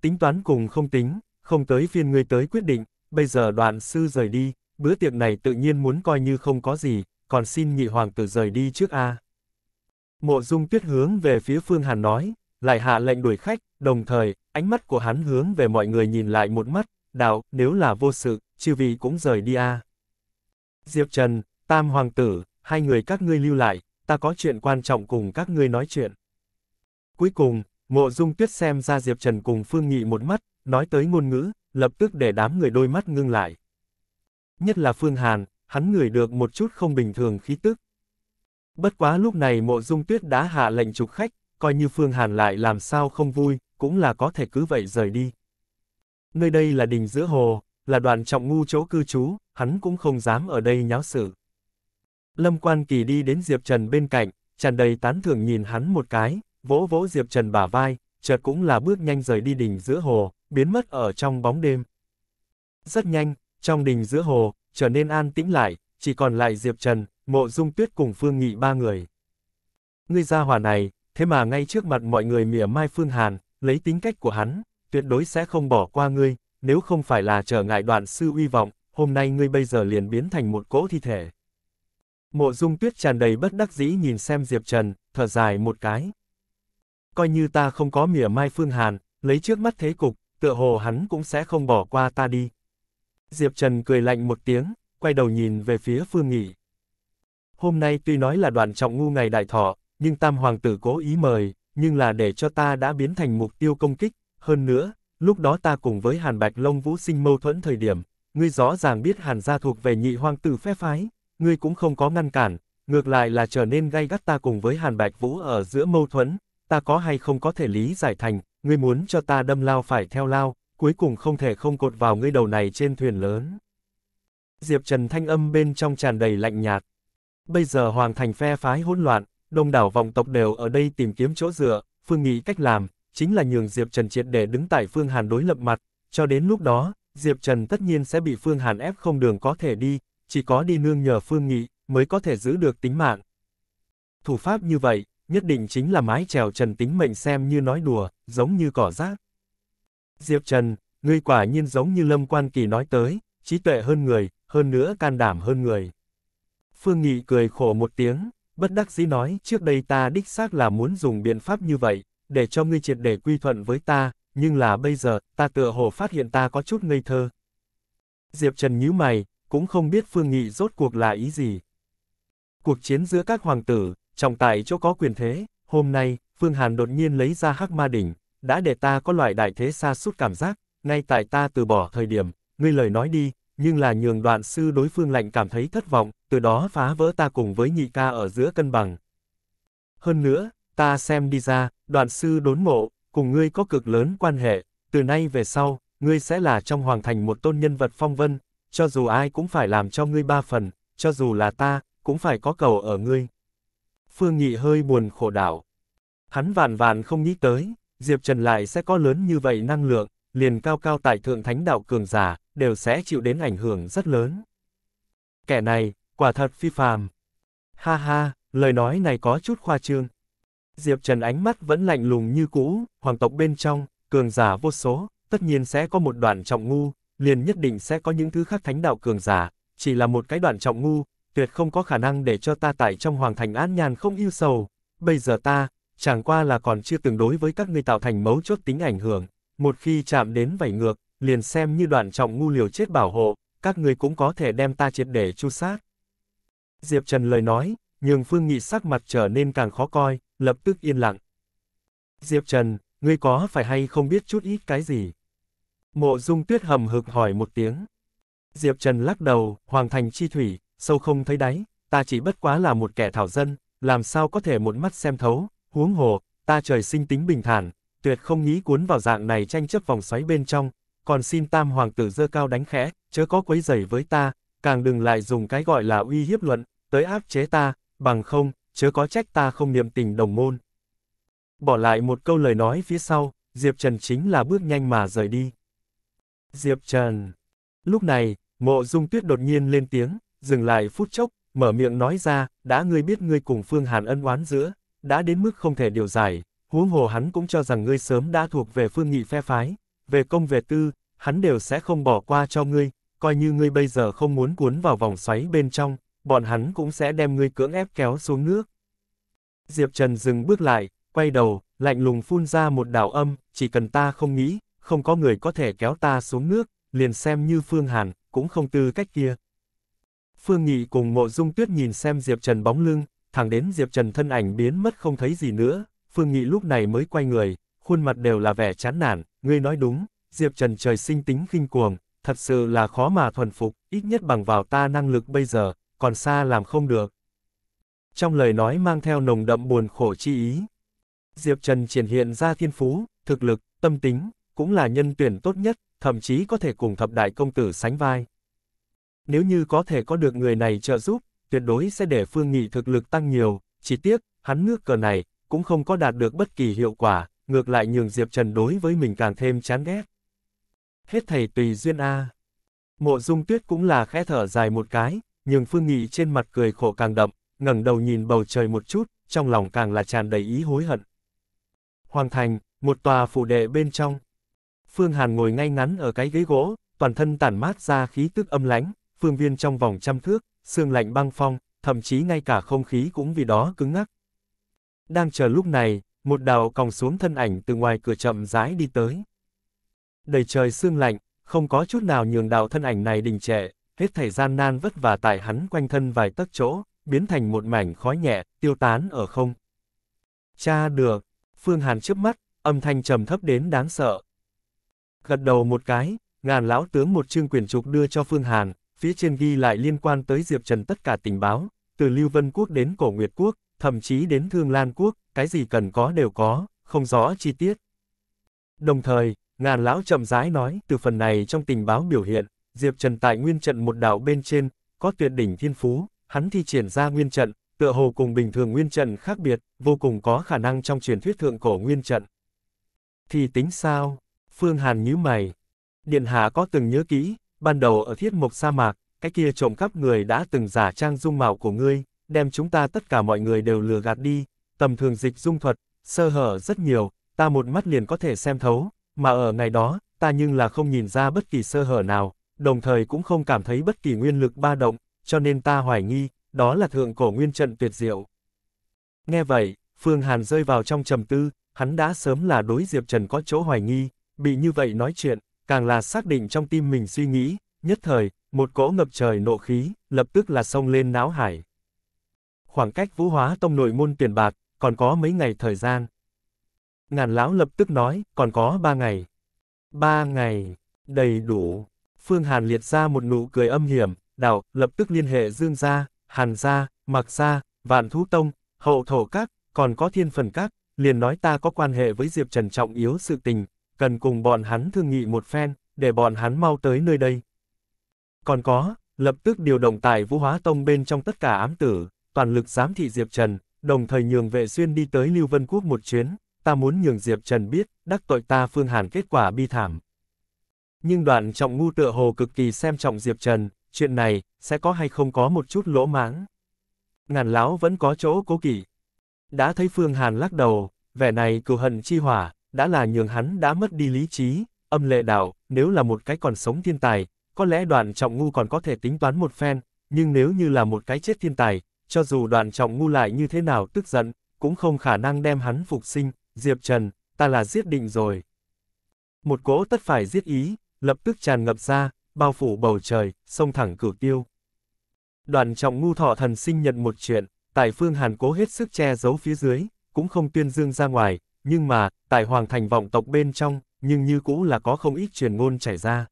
Tính toán cùng không tính, không tới phiên ngươi tới quyết định, bây giờ đoạn sư rời đi, bữa tiệc này tự nhiên muốn coi như không có gì, còn xin nhị hoàng tử rời đi trước a. Mộ Dung Tuyết hướng về phía Phương Hàn nói, lại hạ lệnh đuổi khách, đồng thời, ánh mắt của hắn hướng về mọi người nhìn lại một mắt, đạo, nếu là vô sự, chư vị cũng rời đi a. Diệp Trần, Tam hoàng tử, hai người các ngươi lưu lại, ta có chuyện quan trọng cùng các ngươi nói chuyện. Cuối cùng, mộ dung tuyết xem ra Diệp Trần cùng Phương Nghị một mắt, nói tới ngôn ngữ, lập tức để đám người đôi mắt ngưng lại. Nhất là Phương Hàn, hắn ngửi được một chút không bình thường khí tức. Bất quá lúc này mộ dung tuyết đã hạ lệnh trục khách, coi như Phương Hàn lại làm sao không vui, cũng là có thể cứ vậy rời đi. Nơi đây là đình giữa hồ, là đoàn trọng ngu chỗ cư trú, hắn cũng không dám ở đây nháo sự. Lâm Quan Kỳ đi đến Diệp Trần bên cạnh, tràn đầy tán thưởng nhìn hắn một cái, vỗ vỗ Diệp Trần bả vai, chợt cũng là bước nhanh rời đi đỉnh giữa hồ, biến mất ở trong bóng đêm. Rất nhanh, trong đỉnh giữa hồ, trở nên an tĩnh lại, chỉ còn lại Diệp Trần, Mộ Dung Tuyết cùng Phương Nghị ba người. Ngươi gia hỏa này, thế mà ngay trước mặt mọi người mỉa mai Phương Hàn, lấy tính cách của hắn, tuyệt đối sẽ không bỏ qua ngươi, nếu không phải là trở ngại đoạn sư uy vọng, hôm nay ngươi bây giờ liền biến thành một cỗ thi thể. Mộ dung tuyết tràn đầy bất đắc dĩ nhìn xem Diệp Trần, thở dài một cái. Coi như ta không có mỉa mai Phương Hàn, lấy trước mắt thế cục, tựa hồ hắn cũng sẽ không bỏ qua ta đi. Diệp Trần cười lạnh một tiếng, quay đầu nhìn về phía Phương Nghị. Hôm nay tuy nói là đoạn trọng ngu ngày đại thọ, nhưng tam hoàng tử cố ý mời, nhưng là để cho ta đã biến thành mục tiêu công kích, hơn nữa, lúc đó ta cùng với Hàn Bạch Long Vũ sinh mâu thuẫn thời điểm, ngươi rõ ràng biết Hàn gia thuộc về nhị hoàng tử phe phái, ngươi cũng không có ngăn cản, ngược lại là trở nên gay gắt ta cùng với Hàn Bạch Vũ ở giữa mâu thuẫn, ta có hay không có thể lý giải thành, ngươi muốn cho ta đâm lao phải theo lao, cuối cùng không thể không cột vào ngươi đầu này trên thuyền lớn. Diệp Trần thanh âm bên trong tràn đầy lạnh nhạt. Bây giờ hoàng thành phe phái hỗn loạn, đông đảo vọng tộc đều ở đây tìm kiếm chỗ dựa, phương nghĩ cách làm, chính là nhường Diệp Trần triệt để đứng tại phương Hàn đối lập mặt, cho đến lúc đó, Diệp Trần tất nhiên sẽ bị phương Hàn ép không đường có thể đi, chỉ có đi nương nhờ Phương Nghị, mới có thể giữ được tính mạng. Thủ pháp như vậy, nhất định chính là mái trèo Trần tính mệnh xem như nói đùa, giống như cỏ rác. Diệp Trần, ngươi quả nhiên giống như Lâm Quan Kỳ nói tới, trí tuệ hơn người, hơn nữa can đảm hơn người. Phương Nghị cười khổ một tiếng, bất đắc dĩ nói trước đây ta đích xác là muốn dùng biện pháp như vậy, để cho ngươi triệt để quy thuận với ta, nhưng là bây giờ, ta tựa hồ phát hiện ta có chút ngây thơ. Diệp Trần nhíu mày, cũng không biết Phương Nghị rốt cuộc là ý gì. Cuộc chiến giữa các hoàng tử, trọng tài chỗ có quyền thế, hôm nay, Phương Hàn đột nhiên lấy ra hắc ma đỉnh, đã để ta có loại đại thế xa sút cảm giác, ngay tại ta từ bỏ thời điểm, ngươi lời nói đi, nhưng là nhường đoạn sư đối phương lạnh cảm thấy thất vọng, từ đó phá vỡ ta cùng với nhị ca ở giữa cân bằng. Hơn nữa, ta xem đi ra, đoạn sư đốn ngộ, cùng ngươi có cực lớn quan hệ, từ nay về sau, ngươi sẽ là trong hoàng thành một tôn nhân vật phong vân, cho dù ai cũng phải làm cho ngươi ba phần, cho dù là ta, cũng phải có cầu ở ngươi. Phương Nghị hơi buồn khổ đảo. Hắn vạn vạn không nghĩ tới, Diệp Trần lại sẽ có lớn như vậy năng lượng, liền cao cao tại thượng thánh đạo cường giả, đều sẽ chịu đến ảnh hưởng rất lớn. Kẻ này, quả thật phi phàm. Ha ha, lời nói này có chút khoa trương. Diệp Trần ánh mắt vẫn lạnh lùng như cũ, hoàng tộc bên trong, cường giả vô số, tất nhiên sẽ có một đoạn trọng ngu, liền nhất định sẽ có những thứ khác thánh đạo cường giả, chỉ là một cái đoạn trọng ngu, tuyệt không có khả năng để cho ta tại trong hoàng thành an nhàn không yêu sầu. Bây giờ ta, chẳng qua là còn chưa tương đối với các ngươi tạo thành mấu chốt tính ảnh hưởng, một khi chạm đến vảy ngược, liền xem như đoạn trọng ngu liều chết bảo hộ, các ngươi cũng có thể đem ta triệt để chu sát. Diệp Trần lời nói, nhường Phương Nghị sắc mặt trở nên càng khó coi, lập tức yên lặng. Diệp Trần, ngươi có phải hay không biết chút ít cái gì? Mộ dung tuyết hầm hực hỏi một tiếng. Diệp Trần lắc đầu, hoàng thành chi thủy, sâu không thấy đáy, ta chỉ bất quá là một kẻ thảo dân, làm sao có thể một mắt xem thấu, huống hồ, ta trời sinh tính bình thản, tuyệt không nghĩ cuốn vào dạng này tranh chấp vòng xoáy bên trong, còn xin tam hoàng tử dơ cao đánh khẽ, chớ có quấy rầy với ta, càng đừng lại dùng cái gọi là uy hiếp luận, tới áp chế ta, bằng không, chớ có trách ta không niệm tình đồng môn. Bỏ lại một câu lời nói phía sau, Diệp Trần chính là bước nhanh mà rời đi. Diệp Trần. Lúc này, mộ dung tuyết đột nhiên lên tiếng, dừng lại phút chốc, mở miệng nói ra, đã ngươi biết ngươi cùng Phương Hàn ân oán giữa, đã đến mức không thể điều giải, huống hồ hắn cũng cho rằng ngươi sớm đã thuộc về Phương Nghị phe phái, về công về tư, hắn đều sẽ không bỏ qua cho ngươi, coi như ngươi bây giờ không muốn cuốn vào vòng xoáy bên trong, bọn hắn cũng sẽ đem ngươi cưỡng ép kéo xuống nước. Diệp Trần dừng bước lại, quay đầu, lạnh lùng phun ra một đạo âm, chỉ cần ta không nghĩ, không có người có thể kéo ta xuống nước, liền xem như Phương Hàn, cũng không tư cách kia. Phương Nghị cùng Mộ Dung Tuyết nhìn xem Diệp Trần bóng lưng, thẳng đến Diệp Trần thân ảnh biến mất không thấy gì nữa, Phương Nghị lúc này mới quay người, khuôn mặt đều là vẻ chán nản, ngươi nói đúng, Diệp Trần trời sinh tính khinh cuồng, thật sự là khó mà thuần phục, ít nhất bằng vào ta năng lực bây giờ, còn xa làm không được. Trong lời nói mang theo nồng đậm buồn khổ chi ý, Diệp Trần triển hiện ra thiên phú, thực lực, tâm tính, cũng là nhân tuyển tốt nhất, thậm chí có thể cùng thập đại công tử sánh vai. Nếu như có thể có được người này trợ giúp, tuyệt đối sẽ để Phương Nghị thực lực tăng nhiều, chỉ tiếc, hắn nước cờ này, cũng không có đạt được bất kỳ hiệu quả, ngược lại nhường Diệp Trần đối với mình càng thêm chán ghét. Hết thầy tùy duyên A. Mộ dung tuyết cũng là khẽ thở dài một cái, nhưng Phương Nghị trên mặt cười khổ càng đậm, ngẩng đầu nhìn bầu trời một chút, trong lòng càng là tràn đầy ý hối hận. Hoàng thành, một tòa phủ đệ bên trong, Phương Hàn ngồi ngay ngắn ở cái ghế gỗ, toàn thân tản mát ra khí tức âm lãnh, phương viên trong vòng trăm thước, xương lạnh băng phong, thậm chí ngay cả không khí cũng vì đó cứng ngắc. Đang chờ lúc này, một đạo còng xuống thân ảnh từ ngoài cửa chậm rãi đi tới. Đầy trời xương lạnh, không có chút nào nhường đạo thân ảnh này đình trệ, hết thảy gian nan vất vả tại hắn quanh thân vài tấc chỗ, biến thành một mảnh khói nhẹ, tiêu tán ở không. Cha được, Phương Hàn chớp mắt, âm thanh trầm thấp đến đáng sợ, Gật đầu một cái, ngàn lão tướng một chương quyển trục đưa cho Phương Hàn, phía trên ghi lại liên quan tới Diệp Trần tất cả tình báo, từ Lưu Vân Quốc đến Cổ Nguyệt Quốc, thậm chí đến Thương Lan Quốc, cái gì cần có đều có, không rõ chi tiết. Đồng thời, ngàn lão chậm rãi nói từ phần này trong tình báo biểu hiện, Diệp Trần tại nguyên trận một đạo bên trên, có tuyệt đỉnh thiên phú, hắn thi triển ra nguyên trận, tựa hồ cùng bình thường nguyên trận khác biệt, vô cùng có khả năng trong truyền thuyết thượng cổ nguyên trận. Thì tính sao? Phương Hàn nhíu mày. Điện hạ có từng nhớ kỹ, ban đầu ở thiết Mục sa mạc, cái kia trộm cắp người đã từng giả trang dung mạo của ngươi, đem chúng ta tất cả mọi người đều lừa gạt đi, tầm thường dịch dung thuật, sơ hở rất nhiều, ta một mắt liền có thể xem thấu, mà ở ngày đó, ta nhưng là không nhìn ra bất kỳ sơ hở nào, đồng thời cũng không cảm thấy bất kỳ nguyên lực ba động, cho nên ta hoài nghi, đó là thượng cổ nguyên trận tuyệt diệu. Nghe vậy, Phương Hàn rơi vào trong trầm tư, hắn đã sớm là đối Diệp Trần có chỗ hoài nghi, bị như vậy nói chuyện, càng là xác định trong tim mình suy nghĩ, nhất thời, một cỗ ngập trời nộ khí, lập tức là xông lên náo hải. Khoảng cách vũ hóa tông nội môn tiền bạc, còn có mấy ngày thời gian. Ngàn lão lập tức nói, còn có ba ngày. Ba ngày, đầy đủ. Phương Hàn liệt ra một nụ cười âm hiểm, đảo, lập tức liên hệ Dương Gia, Hàn Gia, Mạc Gia, Vạn Thú Tông, Hậu Thổ Các, còn có Thiên Phần Các, liền nói ta có quan hệ với Diệp Trần trọng yếu sự tình, cần cùng bọn hắn thương nghị một phen, để bọn hắn mau tới nơi đây. Còn có, lập tức điều động tại Vũ Hóa Tông bên trong tất cả ám tử, toàn lực giám thị Diệp Trần, đồng thời nhường vệ xuyên đi tới Lưu Vân Quốc một chuyến, ta muốn nhường Diệp Trần biết, đắc tội ta Phương Hàn kết quả bi thảm. Nhưng đoạn trọng ngu tựa hồ cực kỳ xem trọng Diệp Trần, chuyện này, sẽ có hay không có một chút lỗ mãng. Ngàn lão vẫn có chỗ cố kỵ. Đã thấy Phương Hàn lắc đầu, vẻ này cừu hận chi hỏa, đã là nhường hắn đã mất đi lý trí, âm lệ đạo, nếu là một cái còn sống thiên tài, có lẽ đoạn trọng ngu còn có thể tính toán một phen, nhưng nếu như là một cái chết thiên tài, cho dù đoạn trọng ngu lại như thế nào tức giận, cũng không khả năng đem hắn phục sinh, Diệp Trần, ta là giết định rồi. Một cỗ tất phải giết ý, lập tức tràn ngập ra, bao phủ bầu trời, sông thẳng cửu tiêu. Đoàn trọng ngu thọ thần sinh nhận một chuyện, tại phương Hàn cố hết sức che giấu phía dưới, cũng không tuyên dương ra ngoài, nhưng mà, tại hoàng thành vọng tộc bên trong, nhưng như cũ là có không ít truyền ngôn chảy ra.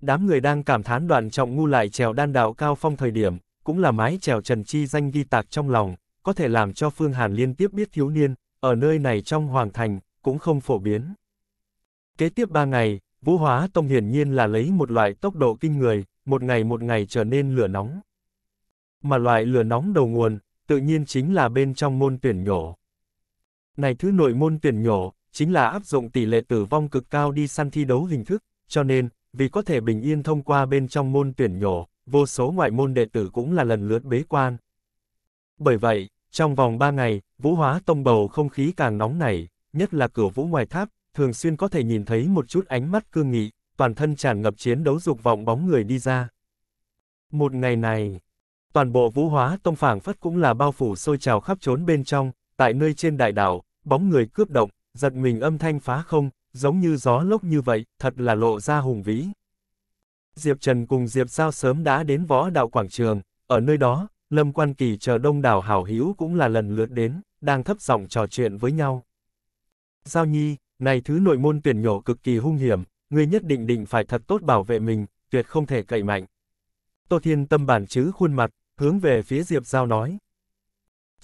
Đám người đang cảm thán đoạn trọng ngu lại trèo đan đạo cao phong thời điểm, cũng là mái trèo trần chi danh ghi tạc trong lòng, có thể làm cho Phương Hàn liên tiếp biết thiếu niên, ở nơi này trong hoàng thành, cũng không phổ biến. Kế tiếp ba ngày, Vũ Hóa Tông hiển nhiên là lấy một loại tốc độ kinh người, một ngày một ngày trở nên lửa nóng. Mà loại lửa nóng đầu nguồn, tự nhiên chính là bên trong môn tuyển nhổ. Này thứ nội môn tuyển nhổ, chính là áp dụng tỷ lệ tử vong cực cao đi săn thi đấu hình thức, cho nên, vì có thể bình yên thông qua bên trong môn tuyển nhổ, vô số ngoại môn đệ tử cũng là lần lượt bế quan. Bởi vậy, trong vòng 3 ngày, vũ hóa tông bầu không khí càng nóng nảy, nhất là cửa vũ ngoài tháp, thường xuyên có thể nhìn thấy một chút ánh mắt cương nghị, toàn thân tràn ngập chiến đấu dục vọng bóng người đi ra. Một ngày này, toàn bộ vũ hóa tông phảng phất cũng là bao phủ sôi trào khắp trốn bên trong, tại nơi trên đại đảo, bóng người cướp động, giật mình âm thanh phá không, giống như gió lốc như vậy, thật là lộ ra hùng vĩ. Diệp Trần cùng Diệp Giao sớm đã đến võ đạo quảng trường, ở nơi đó, Lâm Quan Kỳ chờ đông đảo hảo hữu cũng là lần lượt đến, đang thấp giọng trò chuyện với nhau. Giao Nhi, này thứ nội môn tuyển nhổ cực kỳ hung hiểm, ngươi nhất định định phải thật tốt bảo vệ mình, tuyệt không thể cậy mạnh. Tô Thiên tâm bản chứ khuôn mặt, hướng về phía Diệp Giao nói.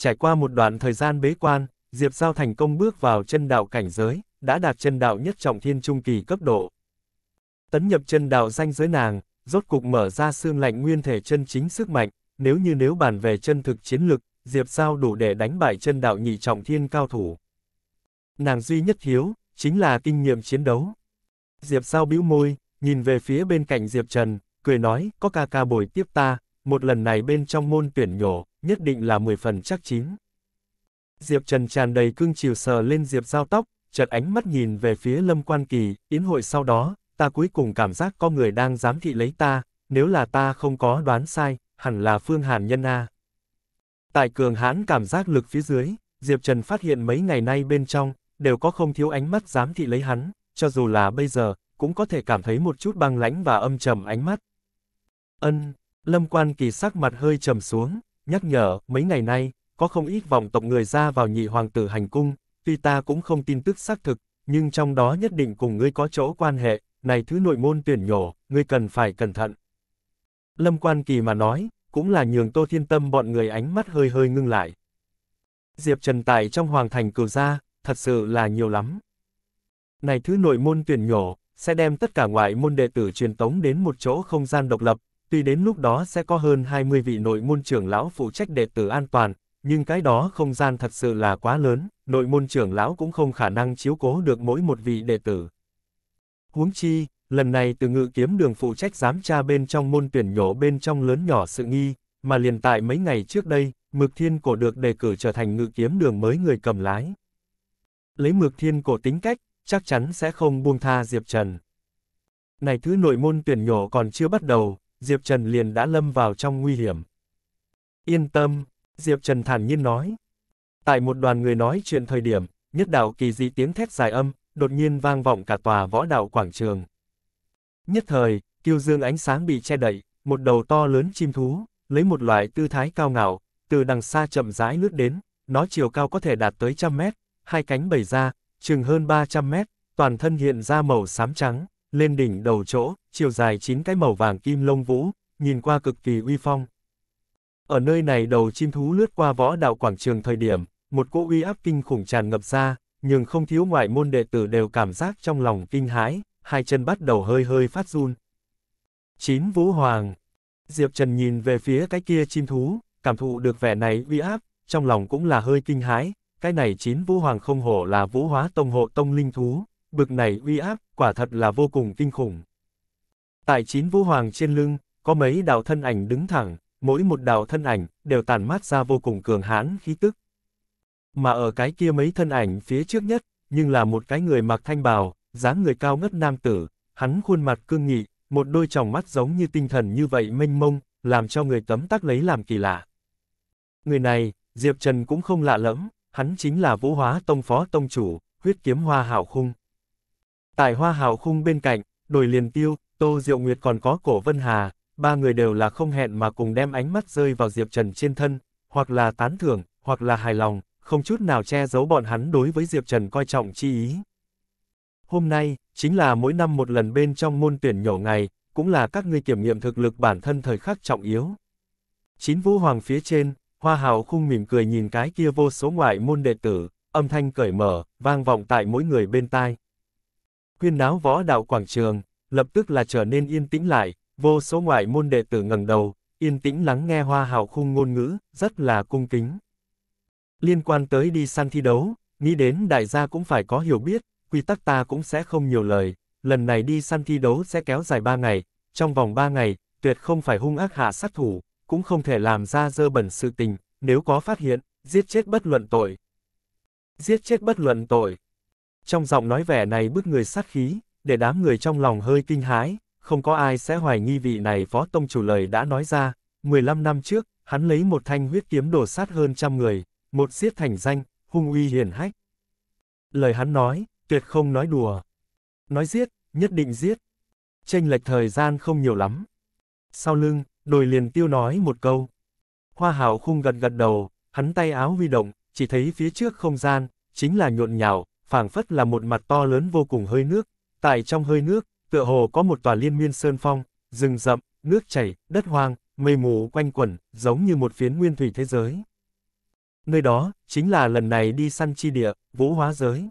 Trải qua một đoạn thời gian bế quan, Diệp Giao thành công bước vào chân đạo cảnh giới, đã đạt chân đạo nhất trọng thiên trung kỳ cấp độ. Tấn nhập chân đạo danh giới nàng, rốt cục mở ra xương lạnh nguyên thể chân chính sức mạnh, nếu như nếu bàn về chân thực chiến lực, Diệp Giao đủ để đánh bại chân đạo nhị trọng thiên cao thủ. Nàng duy nhất thiếu, chính là kinh nghiệm chiến đấu. Diệp Giao bĩu môi, nhìn về phía bên cạnh Diệp Trần, cười nói, có ca ca bồi tiếp ta, một lần này bên trong môn tuyển nhổ, nhất định là 10 phần chắc chín. Diệp Trần tràn đầy cương chiều sờ lên Diệp Giao tóc, chợt ánh mắt nhìn về phía Lâm Quan Kỳ, yến hội sau đó, ta cuối cùng cảm giác có người đang giám thị lấy ta, nếu là ta không có đoán sai, hẳn là Phương Hàn Nhân A. Tại cường hãn cảm giác lực phía dưới, Diệp Trần phát hiện mấy ngày nay bên trong, đều có không thiếu ánh mắt giám thị lấy hắn, cho dù là bây giờ, cũng có thể cảm thấy một chút băng lãnh và âm trầm ánh mắt. Ân, Lâm Quan Kỳ sắc mặt hơi trầm xuống, nhắc nhở, mấy ngày nay, có không ít vọng tộc người ra vào nhị hoàng tử hành cung, tuy ta cũng không tin tức xác thực, nhưng trong đó nhất định cùng ngươi có chỗ quan hệ, này thứ nội môn tuyển nhổ, ngươi cần phải cẩn thận. Lâm Quan Kỳ mà nói, cũng là nhường Tô Thiên Tâm bọn người ánh mắt hơi hơi ngưng lại. Diệp Trần Tài trong hoàng thành cửu gia, thật sự là nhiều lắm. Này thứ nội môn tuyển nhổ, sẽ đem tất cả ngoại môn đệ tử truyền tống đến một chỗ không gian độc lập, Tuy đến lúc đó sẽ có hơn 20 vị nội môn trưởng lão phụ trách đệ tử an toàn, nhưng cái đó không gian thật sự là quá lớn, nội môn trưởng lão cũng không khả năng chiếu cố được mỗi một vị đệ tử. Huống chi, lần này từ ngự kiếm đường phụ trách giám tra bên trong môn tuyển nhổ bên trong lớn nhỏ sự nghi, mà liền tại mấy ngày trước đây, Mực Thiên Cổ được đề cử trở thành ngự kiếm đường mới người cầm lái. Lấy Mực Thiên Cổ tính cách, chắc chắn sẽ không buông tha Diệp Trần. Này thứ nội môn tuyển nhổ còn chưa bắt đầu, Diệp Trần liền đã lâm vào trong nguy hiểm. Yên tâm, Diệp Trần thản nhiên nói. Tại một đoàn người nói chuyện thời điểm, nhất đạo kỳ dị tiếng thét dài âm, đột nhiên vang vọng cả tòa võ đạo quảng trường. Nhất thời, kiêu dương ánh sáng bị che đậy, một đầu to lớn chim thú, lấy một loại tư thái cao ngạo, từ đằng xa chậm rãi lướt đến, nó chiều cao có thể đạt tới trăm mét, hai cánh bầy ra, chừng hơn 300 mét, toàn thân hiện ra màu xám trắng, lên đỉnh đầu chỗ, chiều dài chín cái màu vàng kim lông vũ, nhìn qua cực kỳ uy phong. Ở nơi này đầu chim thú lướt qua võ đạo quảng trường thời điểm, một cỗ uy áp kinh khủng tràn ngập ra, nhưng không thiếu ngoại môn đệ tử đều cảm giác trong lòng kinh hãi, hai chân bắt đầu hơi hơi phát run. Chín Vũ Hoàng Diệp Trần nhìn về phía cái kia chim thú, cảm thụ được vẻ này uy áp, trong lòng cũng là hơi kinh hãi, cái này chín Vũ Hoàng không hổ là Vũ Hóa Tông hộ Tông Linh Thú, bực này uy áp, quả thật là vô cùng kinh khủng. Tại chín vũ hoàng trên lưng, có mấy đạo thân ảnh đứng thẳng, mỗi một đạo thân ảnh đều tàn mát ra vô cùng cường hãn khí tức. Mà ở cái kia mấy thân ảnh phía trước nhất, nhưng là một cái người mặc thanh bào, dáng người cao ngất nam tử, hắn khuôn mặt cương nghị, một đôi tròng mắt giống như tinh thần như vậy mênh mông, làm cho người tấm tắc lấy làm kỳ lạ. Người này, Diệp Trần cũng không lạ lẫm, hắn chính là Vũ Hóa Tông Phó Tông Chủ, huyết kiếm hoa hảo khung. Tại hoa hào khung bên cạnh, đổi liền tiêu, Tô Diệu Nguyệt còn có cổ Vân Hà, ba người đều là không hẹn mà cùng đem ánh mắt rơi vào Diệp Trần trên thân, hoặc là tán thưởng, hoặc là hài lòng, không chút nào che giấu bọn hắn đối với Diệp Trần coi trọng chi ý. Hôm nay, chính là mỗi năm một lần bên trong môn tuyển nhổ ngày, cũng là các ngươi kiểm nghiệm thực lực bản thân thời khắc trọng yếu. Chín vũ hoàng phía trên, hoa hào khung mỉm cười nhìn cái kia vô số ngoại môn đệ tử, âm thanh cởi mở, vang vọng tại mỗi người bên tai huyên náo võ đạo quảng trường, lập tức là trở nên yên tĩnh lại, vô số ngoại môn đệ tử ngẩng đầu, yên tĩnh lắng nghe hoa hào khung ngôn ngữ, rất là cung kính. Liên quan tới đi săn thi đấu, nghĩ đến đại gia cũng phải có hiểu biết, quy tắc ta cũng sẽ không nhiều lời, lần này đi săn thi đấu sẽ kéo dài 3 ngày, trong vòng 3 ngày, tuyệt không phải hung ác hạ sát thủ, cũng không thể làm ra dơ bẩn sự tình, nếu có phát hiện, giết chết bất luận tội. Giết chết bất luận tội, trong giọng nói vẻ này bức người sát khí, để đám người trong lòng hơi kinh hãi, không có ai sẽ hoài nghi vị này phó tông chủ lời đã nói ra, 15 năm trước, hắn lấy một thanh huyết kiếm đổ sát hơn trăm người, một siết thành danh, hung uy hiển hách. Lời hắn nói, tuyệt không nói đùa. Nói giết, nhất định giết. tranh lệch thời gian không nhiều lắm. Sau lưng, đồi liền tiêu nói một câu. Hoa hảo khung gật gật đầu, hắn tay áo huy động, chỉ thấy phía trước không gian, chính là nhộn nhạo, phảng phất là một mặt to lớn vô cùng hơi nước, tại trong hơi nước, tựa hồ có một tòa liên miên sơn phong, rừng rậm, nước chảy, đất hoang, mây mù quanh quẩn, giống như một phiến nguyên thủy thế giới. Nơi đó, chính là lần này đi săn chi địa, vũ hóa giới.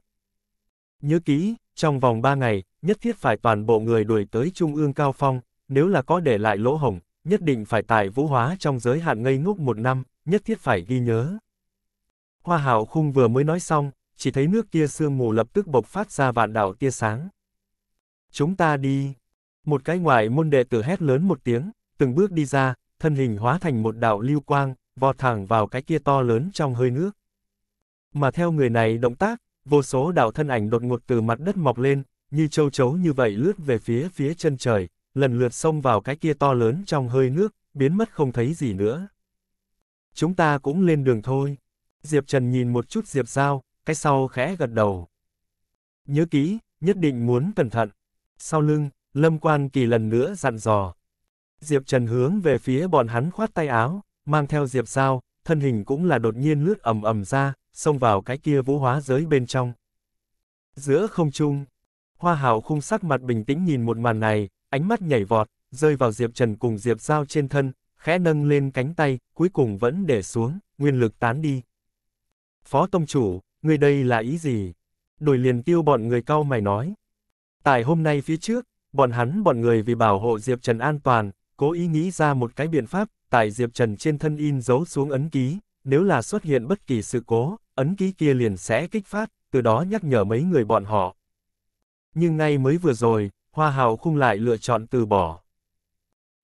Nhớ kỹ, trong vòng 3 ngày, nhất thiết phải toàn bộ người đuổi tới trung ương cao phong, nếu là có để lại lỗ hổng, nhất định phải tại vũ hóa trong giới hạn ngây ngốc một năm, nhất thiết phải ghi nhớ. Hoa hảo khung vừa mới nói xong, chỉ thấy nước kia sương mù lập tức bộc phát ra vạn đảo tia sáng. Chúng ta đi. Một cái ngoại môn đệ tử hét lớn một tiếng, từng bước đi ra, thân hình hóa thành một đạo lưu quang, vọt thẳng vào cái kia to lớn trong hơi nước. Mà theo người này động tác, vô số đạo thân ảnh đột ngột từ mặt đất mọc lên, như châu chấu như vậy lướt về phía phía chân trời, lần lượt xông vào cái kia to lớn trong hơi nước, biến mất không thấy gì nữa. Chúng ta cũng lên đường thôi. Diệp Trần nhìn một chút Diệp Giao, cái sau khẽ gật đầu. Nhớ kỹ, nhất định muốn cẩn thận. Sau lưng, Lâm Quan Kỳ lần nữa dặn dò. Diệp Trần hướng về phía bọn hắn khoát tay áo, mang theo Diệp Giao, thân hình cũng là đột nhiên lướt ầm ầm ra, xông vào cái kia vũ hóa giới bên trong. Giữa không trung, Hoa Hảo khung sắc mặt bình tĩnh nhìn một màn này, ánh mắt nhảy vọt, rơi vào Diệp Trần cùng Diệp Giao trên thân, khẽ nâng lên cánh tay, cuối cùng vẫn để xuống, nguyên lực tán đi. Phó Tông Chủ, người đây là ý gì? Đổi liền tiêu bọn người cao mày nói. Tại hôm nay phía trước, bọn hắn bọn người vì bảo hộ Diệp Trần an toàn, cố ý nghĩ ra một cái biện pháp, tại Diệp Trần trên thân in dấu xuống ấn ký, nếu là xuất hiện bất kỳ sự cố, ấn ký kia liền sẽ kích phát, từ đó nhắc nhở mấy người bọn họ. Nhưng ngay mới vừa rồi, Hoa Hào Khung lại lựa chọn từ bỏ.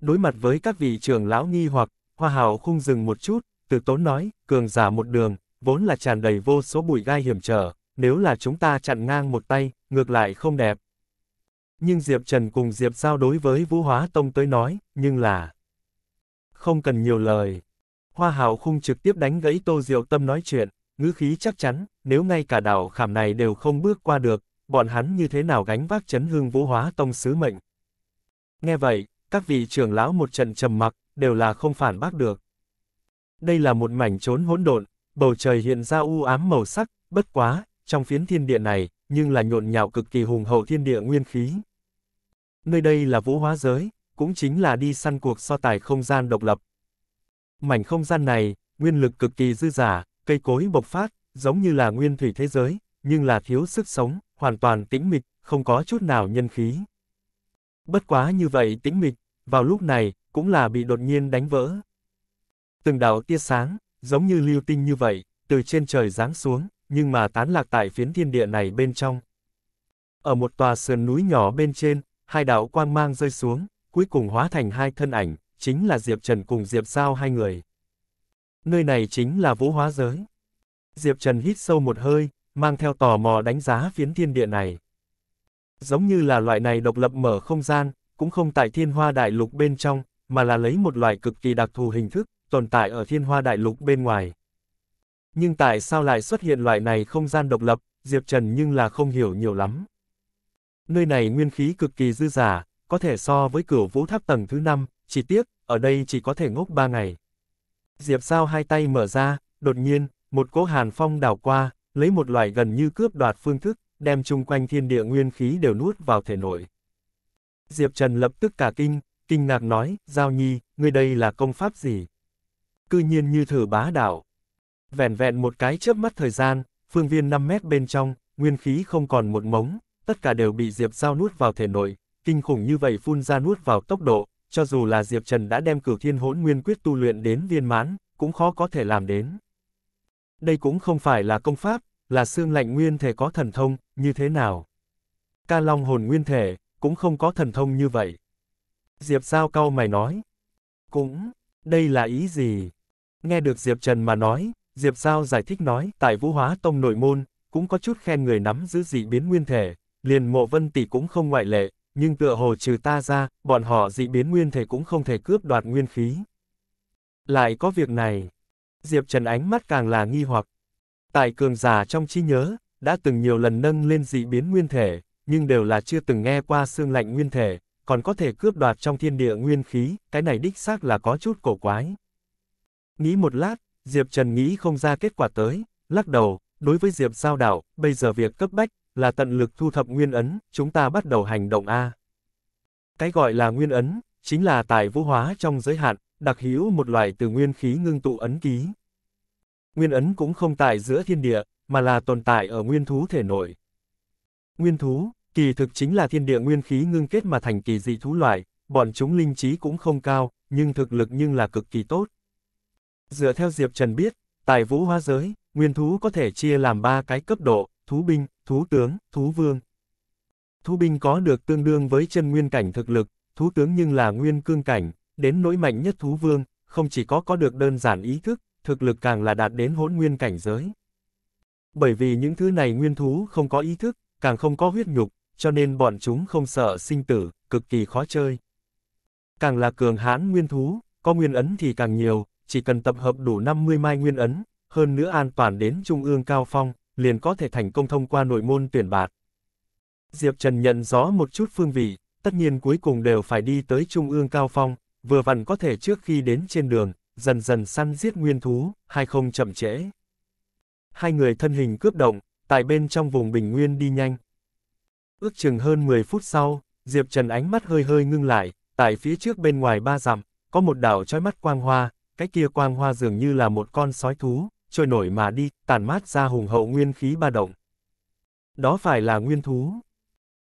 Đối mặt với các vị trưởng lão nghi hoặc, Hoa Hào Khung dừng một chút, từ tốn nói, cường giả một đường, vốn là tràn đầy vô số bụi gai hiểm trở, nếu là chúng ta chặn ngang một tay, ngược lại không đẹp. Nhưng Diệp Trần cùng Diệp Giao đối với Vũ Hóa Tông tới nói, nhưng là... Không cần nhiều lời. Hoa Hảo Khung trực tiếp đánh gãy Tô Diệu Tâm nói chuyện, ngữ khí chắc chắn, nếu ngay cả đảo khảm này đều không bước qua được, bọn hắn như thế nào gánh vác chấn hương Vũ Hóa Tông sứ mệnh. Nghe vậy, các vị trưởng lão một trận trầm mặc, đều là không phản bác được. Đây là một mảnh trốn hỗn độn, bầu trời hiện ra u ám màu sắc, bất quá, trong phiến thiên địa này, nhưng là nhộn nhạo cực kỳ hùng hậu thiên địa nguyên khí. Nơi đây là vũ hóa giới, cũng chính là đi săn cuộc so tài không gian độc lập. Mảnh không gian này, nguyên lực cực kỳ dư giả, cây cối bộc phát, giống như là nguyên thủy thế giới, nhưng là thiếu sức sống, hoàn toàn tĩnh mịch, không có chút nào nhân khí. Bất quá như vậy tĩnh mịch, vào lúc này, cũng là bị đột nhiên đánh vỡ. Từng đạo tia sáng, giống như lưu tinh như vậy, từ trên trời giáng xuống, nhưng mà tán lạc tại phiến thiên địa này bên trong. Ở một tòa sườn núi nhỏ bên trên, hai đạo quang mang rơi xuống, cuối cùng hóa thành hai thân ảnh, chính là Diệp Trần cùng Diệp sao hai người. Nơi này chính là vũ hóa giới. Diệp Trần hít sâu một hơi, mang theo tò mò đánh giá phiến thiên địa này. Giống như là loại này độc lập mở không gian, cũng không tại thiên hoa đại lục bên trong, mà là lấy một loại cực kỳ đặc thù hình thức, tồn tại ở thiên hoa đại lục bên ngoài. Nhưng tại sao lại xuất hiện loại này không gian độc lập, Diệp Trần nhưng là không hiểu nhiều lắm. Nơi này nguyên khí cực kỳ dư giả, có thể so với cửa vũ tháp tầng thứ 5, chỉ tiếc, ở đây chỉ có thể ngốc 3 ngày. Diệp sao hai tay mở ra, đột nhiên, một cỗ hàn phong đảo qua, lấy một loại gần như cướp đoạt phương thức, đem chung quanh thiên địa nguyên khí đều nuốt vào thể nội. Diệp Trần lập tức cả kinh, kinh ngạc nói, Giao Nhi, ngươi đây là công pháp gì? cư nhiên như thử bá đạo. Vẹn vẹn một cái chớp mắt thời gian, phương viên 5 mét bên trong, nguyên khí không còn một mống, tất cả đều bị Diệp Giao nuốt vào thể nội, kinh khủng như vậy phun ra nuốt vào tốc độ, cho dù là Diệp Trần đã đem cửu thiên hỗn nguyên quyết tu luyện đến viên mãn, cũng khó có thể làm đến. Đây cũng không phải là công pháp, là xương lạnh nguyên thể có thần thông, như thế nào? Ca Long hồn nguyên thể, cũng không có thần thông như vậy. Diệp Giao cao mày nói. Cũng, đây là ý gì? Nghe được Diệp Trần mà nói, Diệp Giao giải thích nói, tại Vũ Hóa Tông nội môn, cũng có chút khen người nắm giữ dị biến nguyên thể, liền mộ vân tỷ cũng không ngoại lệ, nhưng tựa hồ trừ ta ra, bọn họ dị biến nguyên thể cũng không thể cướp đoạt nguyên khí. Lại có việc này. Diệp Trần ánh mắt càng là nghi hoặc. Tại cường giả trong trí nhớ, đã từng nhiều lần nâng lên dị biến nguyên thể, nhưng đều là chưa từng nghe qua xương lạnh nguyên thể, còn có thể cướp đoạt trong thiên địa nguyên khí, cái này đích xác là có chút cổ quái. Nghĩ một lát, Diệp Trần nghĩ không ra kết quả tới, lắc đầu, đối với Diệp Giao Đảo, bây giờ việc cấp bách, là tận lực thu thập nguyên ấn, chúng ta bắt đầu hành động A. Cái gọi là nguyên ấn, chính là tài vũ hóa trong giới hạn, đặc hữu một loại từ nguyên khí ngưng tụ ấn ký. Nguyên ấn cũng không tại giữa thiên địa, mà là tồn tại ở nguyên thú thể nội. Nguyên thú, kỳ thực chính là thiên địa nguyên khí ngưng kết mà thành kỳ dị thú loại, bọn chúng linh trí cũng không cao, nhưng thực lực nhưng là cực kỳ tốt. Dựa theo Diệp Trần biết, tại vũ hóa giới, nguyên thú có thể chia làm ba cái cấp độ, thú binh, thú tướng, thú vương. Thú binh có được tương đương với chân nguyên cảnh thực lực, thú tướng nhưng là nguyên cương cảnh, đến nỗi mạnh nhất thú vương, không chỉ có có được đơn giản ý thức, thực lực càng là đạt đến hỗn nguyên cảnh giới. Bởi vì những thứ này nguyên thú không có ý thức, càng không có huyết nhục, cho nên bọn chúng không sợ sinh tử, cực kỳ khó chơi. Càng là cường hãn nguyên thú, có nguyên ấn thì càng nhiều, chỉ cần tập hợp đủ 50 mai nguyên ấn, hơn nữa an toàn đến trung ương cao phong, liền có thể thành công thông qua nội môn tuyển bạt. Diệp Trần nhận rõ một chút phương vị, tất nhiên cuối cùng đều phải đi tới trung ương cao phong, vừa vặn có thể trước khi đến trên đường, dần dần săn giết nguyên thú, hay không chậm trễ. Hai người thân hình cướp động, tại bên trong vùng bình nguyên đi nhanh. Ước chừng hơn 10 phút sau, Diệp Trần ánh mắt hơi hơi ngưng lại, tại phía trước bên ngoài ba dặm, có một đảo trói mắt quang hoa, cái kia quang hoa dường như là một con sói thú, trôi nổi mà đi, tàn mát ra hùng hậu nguyên khí ba động. Đó phải là nguyên thú.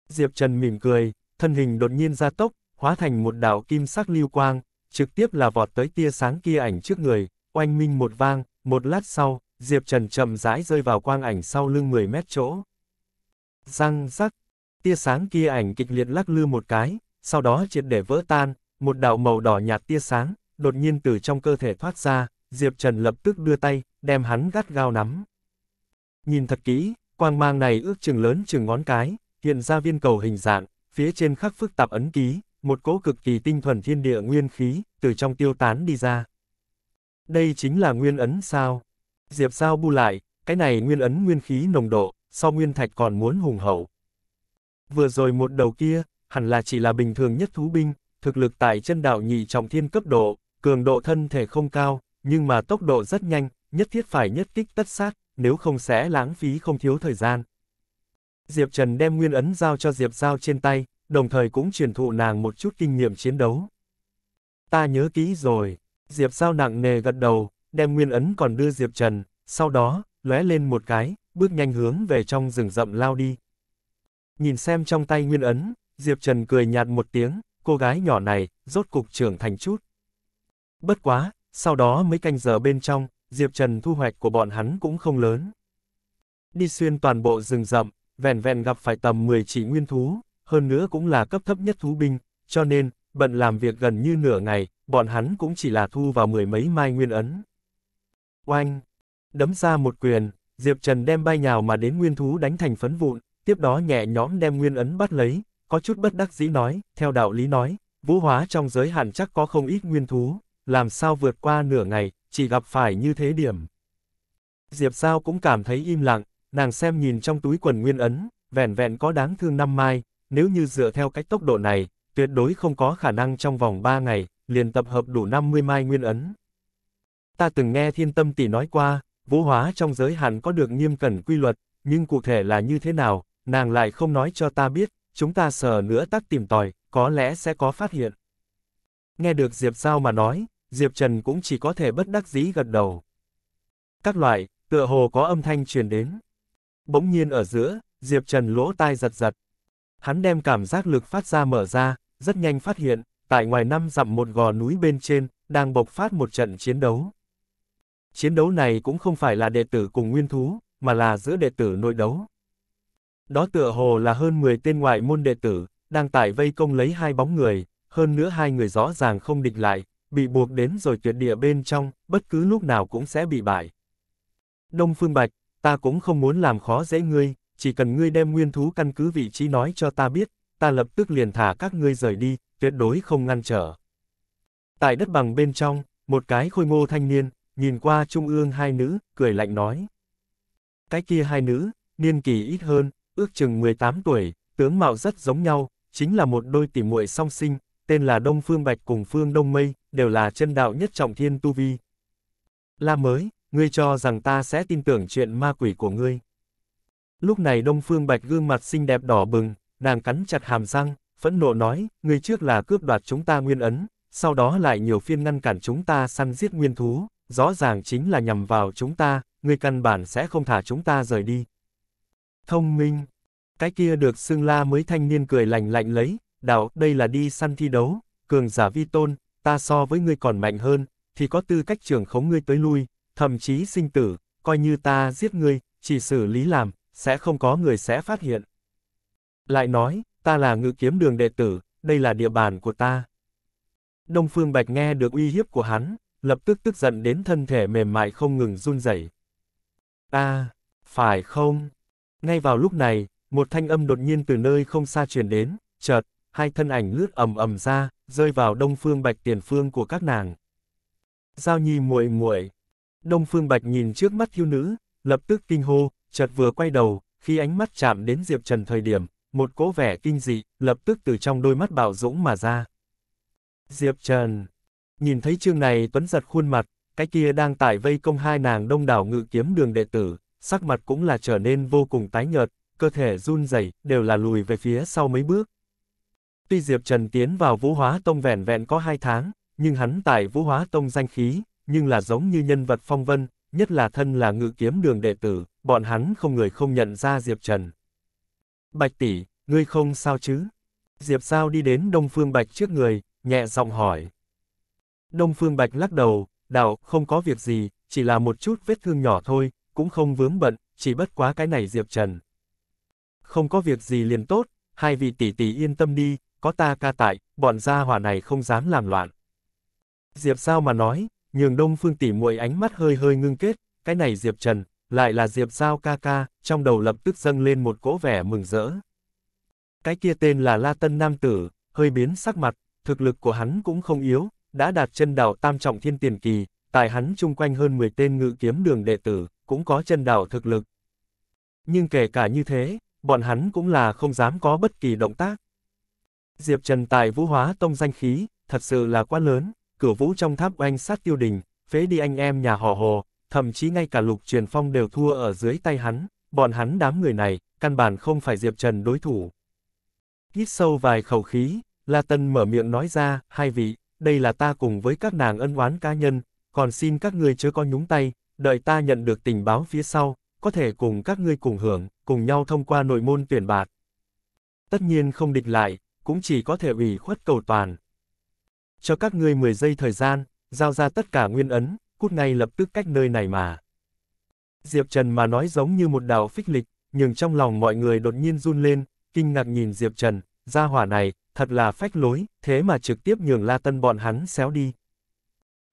Diệp Trần mỉm cười, thân hình đột nhiên ra tốc, hóa thành một đạo kim sắc lưu quang, trực tiếp là vọt tới tia sáng kia ảnh trước người, oanh minh một vang, một lát sau, Diệp Trần chậm rãi rơi vào quang ảnh sau lưng 10 mét chỗ. Răng rắc, tia sáng kia ảnh kịch liệt lắc lư một cái, sau đó triệt để vỡ tan, một đạo màu đỏ nhạt tia sáng, đột nhiên từ trong cơ thể thoát ra, Diệp Trần lập tức đưa tay, đem hắn gắt gao nắm. Nhìn thật kỹ, quang mang này ước chừng lớn chừng ngón cái, hiện ra viên cầu hình dạng, phía trên khắc phức tạp ấn ký, một cỗ cực kỳ tinh thuần thiên địa nguyên khí, từ trong tiêu tán đi ra. Đây chính là nguyên ấn sao? Diệp sao bu lại, cái này nguyên ấn nguyên khí nồng độ, sau nguyên thạch còn muốn hùng hậu. Vừa rồi một đầu kia, hẳn là chỉ là bình thường nhất thú binh, thực lực tại chân đạo nhị trọng thiên cấp độ, cường độ thân thể không cao, nhưng mà tốc độ rất nhanh, nhất thiết phải nhất kích tất sát, nếu không sẽ lãng phí không thiếu thời gian. Diệp Trần đem nguyên ấn giao cho Diệp Giao trên tay, đồng thời cũng truyền thụ nàng một chút kinh nghiệm chiến đấu. Ta nhớ kỹ rồi, Diệp Giao nặng nề gật đầu, đem nguyên ấn còn đưa Diệp Trần, sau đó, lóe lên một cái, bước nhanh hướng về trong rừng rậm lao đi. Nhìn xem trong tay nguyên ấn, Diệp Trần cười nhạt một tiếng, cô gái nhỏ này, rốt cục trưởng thành chút. Bất quá, sau đó mấy canh giờ bên trong, Diệp Trần thu hoạch của bọn hắn cũng không lớn. Đi xuyên toàn bộ rừng rậm, vẹn vẹn gặp phải tầm 10 chỉ nguyên thú, hơn nữa cũng là cấp thấp nhất thú binh, cho nên, bận làm việc gần như nửa ngày, bọn hắn cũng chỉ là thu vào mười mấy mai nguyên ấn. Oanh! Đấm ra một quyền, Diệp Trần đem bay nhào mà đến nguyên thú đánh thành phấn vụn, tiếp đó nhẹ nhõm đem nguyên ấn bắt lấy, có chút bất đắc dĩ nói, theo đạo lý nói, vũ hóa trong giới hạn chắc có không ít nguyên thú, làm sao vượt qua nửa ngày, chỉ gặp phải như thế điểm. Diệp Giao cũng cảm thấy im lặng, nàng xem nhìn trong túi quần nguyên ấn, vẹn vẹn có đáng thương năm mai, nếu như dựa theo cách tốc độ này, tuyệt đối không có khả năng trong vòng 3 ngày, liền tập hợp đủ 50 mai nguyên ấn. Ta từng nghe thiên tâm tỷ nói qua, vũ hóa trong giới hạn có được nghiêm cẩn quy luật, nhưng cụ thể là như thế nào, nàng lại không nói cho ta biết, chúng ta sờ nữa tắc tìm tòi, có lẽ sẽ có phát hiện. Nghe được Diệp Giao mà nói, Diệp Trần cũng chỉ có thể bất đắc dĩ gật đầu. Các loại, tựa hồ có âm thanh truyền đến. Bỗng nhiên ở giữa, Diệp Trần lỗ tai giật giật. Hắn đem cảm giác lực phát ra mở ra, rất nhanh phát hiện, tại ngoài năm dặm một gò núi bên trên, đang bộc phát một trận chiến đấu. Chiến đấu này cũng không phải là đệ tử cùng nguyên thú, mà là giữa đệ tử nội đấu. Đó tựa hồ là hơn 10 tên ngoại môn đệ tử, đang tại vây công lấy hai bóng người, hơn nữa hai người rõ ràng không địch lại, bị buộc đến rồi tuyệt địa bên trong, bất cứ lúc nào cũng sẽ bị bại. Đông Phương Bạch, ta cũng không muốn làm khó dễ ngươi, chỉ cần ngươi đem nguyên thú căn cứ vị trí nói cho ta biết, ta lập tức liền thả các ngươi rời đi, tuyệt đối không ngăn trở. Tại đất bằng bên trong, một cái khôi ngô thanh niên, nhìn qua trung ương hai nữ, cười lạnh nói. Cái kia hai nữ, niên kỳ ít hơn, ước chừng 18 tuổi, tướng mạo rất giống nhau, chính là một đôi tỉ muội song sinh, tên là Đông Phương Bạch cùng Phương Đông Mây, đều là chân đạo nhất trọng thiên tu vi. La mới, ngươi cho rằng ta sẽ tin tưởng chuyện ma quỷ của ngươi. Lúc này Đông Phương Bạch gương mặt xinh đẹp đỏ bừng, nàng cắn chặt hàm răng, phẫn nộ nói, ngươi trước là cướp đoạt chúng ta nguyên ấn, sau đó lại nhiều phiên ngăn cản chúng ta săn giết nguyên thú, rõ ràng chính là nhằm vào chúng ta, ngươi căn bản sẽ không thả chúng ta rời đi. Thông minh, cái kia được xưng la mới thanh niên cười lạnh lạnh lấy, đạo đây là đi săn thi đấu, cường giả vi tôn, ta so với ngươi còn mạnh hơn, thì có tư cách trưởng khống ngươi tới lui, thậm chí sinh tử, coi như ta giết ngươi, chỉ xử lý làm, sẽ không có người sẽ phát hiện. Lại nói, ta là ngự kiếm đường đệ tử, đây là địa bàn của ta. Đông Phương Bạch nghe được uy hiếp của hắn, lập tức tức giận đến thân thể mềm mại không ngừng run rẩy. Ta, phải không? Ngay vào lúc này, một thanh âm đột nhiên từ nơi không xa truyền đến, chợt, hai thân ảnh lướt ầm ầm ra, rơi vào đông phương bạch tiền phương của các nàng. Giao nhi muội muội. Đông phương bạch nhìn trước mắt thiếu nữ, lập tức kinh hô, chợt vừa quay đầu, khi ánh mắt chạm đến Diệp Trần thời điểm, một cỗ vẻ kinh dị, lập tức từ trong đôi mắt bạo dũng mà ra. Diệp Trần. Nhìn thấy chương này tuấn giật khuôn mặt, cái kia đang tải vây công hai nàng đông đảo ngự kiếm đường đệ tử, sắc mặt cũng là trở nên vô cùng tái nhợt, cơ thể run rẩy đều là lùi về phía sau mấy bước, Tuy Diệp Trần tiến vào Vũ Hóa Tông vẻn vẹn có hai tháng, nhưng hắn tại Vũ Hóa Tông danh khí, nhưng là giống như nhân vật phong vân, nhất là thân là ngự kiếm đường đệ tử, bọn hắn không người không nhận ra Diệp Trần. Bạch tỷ, ngươi không sao chứ? Diệp Sao đi đến Đông Phương Bạch trước người, nhẹ giọng hỏi. Đông Phương Bạch lắc đầu, đạo, không có việc gì, chỉ là một chút vết thương nhỏ thôi, cũng không vướng bận, chỉ bất quá cái này Diệp Trần. Không có việc gì liền tốt, hai vị tỷ tỷ yên tâm đi, có ta ca tại, bọn gia hỏa này không dám làm loạn. Diệp sao mà nói, nhường đông phương tỉ muội ánh mắt hơi hơi ngưng kết, cái này Diệp Trần, lại là Diệp sao ca ca, trong đầu lập tức dâng lên một cỗ vẻ mừng rỡ. Cái kia tên là La Tân Nam Tử, hơi biến sắc mặt, thực lực của hắn cũng không yếu, đã đạt chân đạo tam trọng thiên tiền kỳ, tại hắn chung quanh hơn 10 tên ngự kiếm đường đệ tử, cũng có chân đạo thực lực. Nhưng kể cả như thế, bọn hắn cũng là không dám có bất kỳ động tác. Diệp Trần tài Vũ Hóa Tông danh khí, thật sự là quá lớn, cửa vũ trong tháp oanh sát tiêu đình, phế đi anh em nhà họ Hồ, thậm chí ngay cả Lục Truyền Phong đều thua ở dưới tay hắn, bọn hắn đám người này, căn bản không phải Diệp Trần đối thủ. Hít sâu vài khẩu khí, La Tân mở miệng nói ra, hai vị, đây là ta cùng với các nàng ân oán cá nhân, còn xin các ngươi chưa có nhúng tay, đợi ta nhận được tình báo phía sau, có thể cùng các ngươi cùng hưởng, cùng nhau thông qua nội môn tuyển bạt. Tất nhiên không địch lại, cũng chỉ có thể ủy khuất cầu toàn. Cho các ngươi 10 giây thời gian, giao ra tất cả nguyên ấn, cút ngay lập tức cách nơi này mà. Diệp Trần mà nói giống như một đạo phích lịch, nhưng trong lòng mọi người đột nhiên run lên, kinh ngạc nhìn Diệp Trần, gia hỏa này, thật là phách lối, thế mà trực tiếp nhường La Tân bọn hắn xéo đi.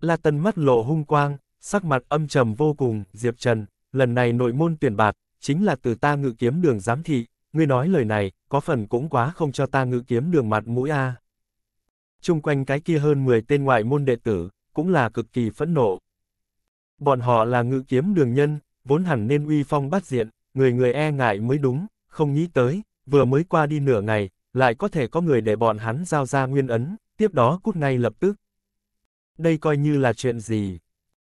La Tân mắt lộ hung quang, sắc mặt âm trầm vô cùng, Diệp Trần, lần này nội môn tuyển bạt, chính là từ ta ngự kiếm đường giám thị, ngươi nói lời này, có phần cũng quá không cho ta ngự kiếm đường mặt mũi a. Trung quanh cái kia hơn 10 tên ngoại môn đệ tử, cũng là cực kỳ phẫn nộ. Bọn họ là ngự kiếm đường nhân, vốn hẳn nên uy phong bắt diện, người người e ngại mới đúng, không nghĩ tới, vừa mới qua đi nửa ngày, lại có thể có người để bọn hắn giao ra nguyên ấn, tiếp đó cút ngay lập tức. Đây coi như là chuyện gì?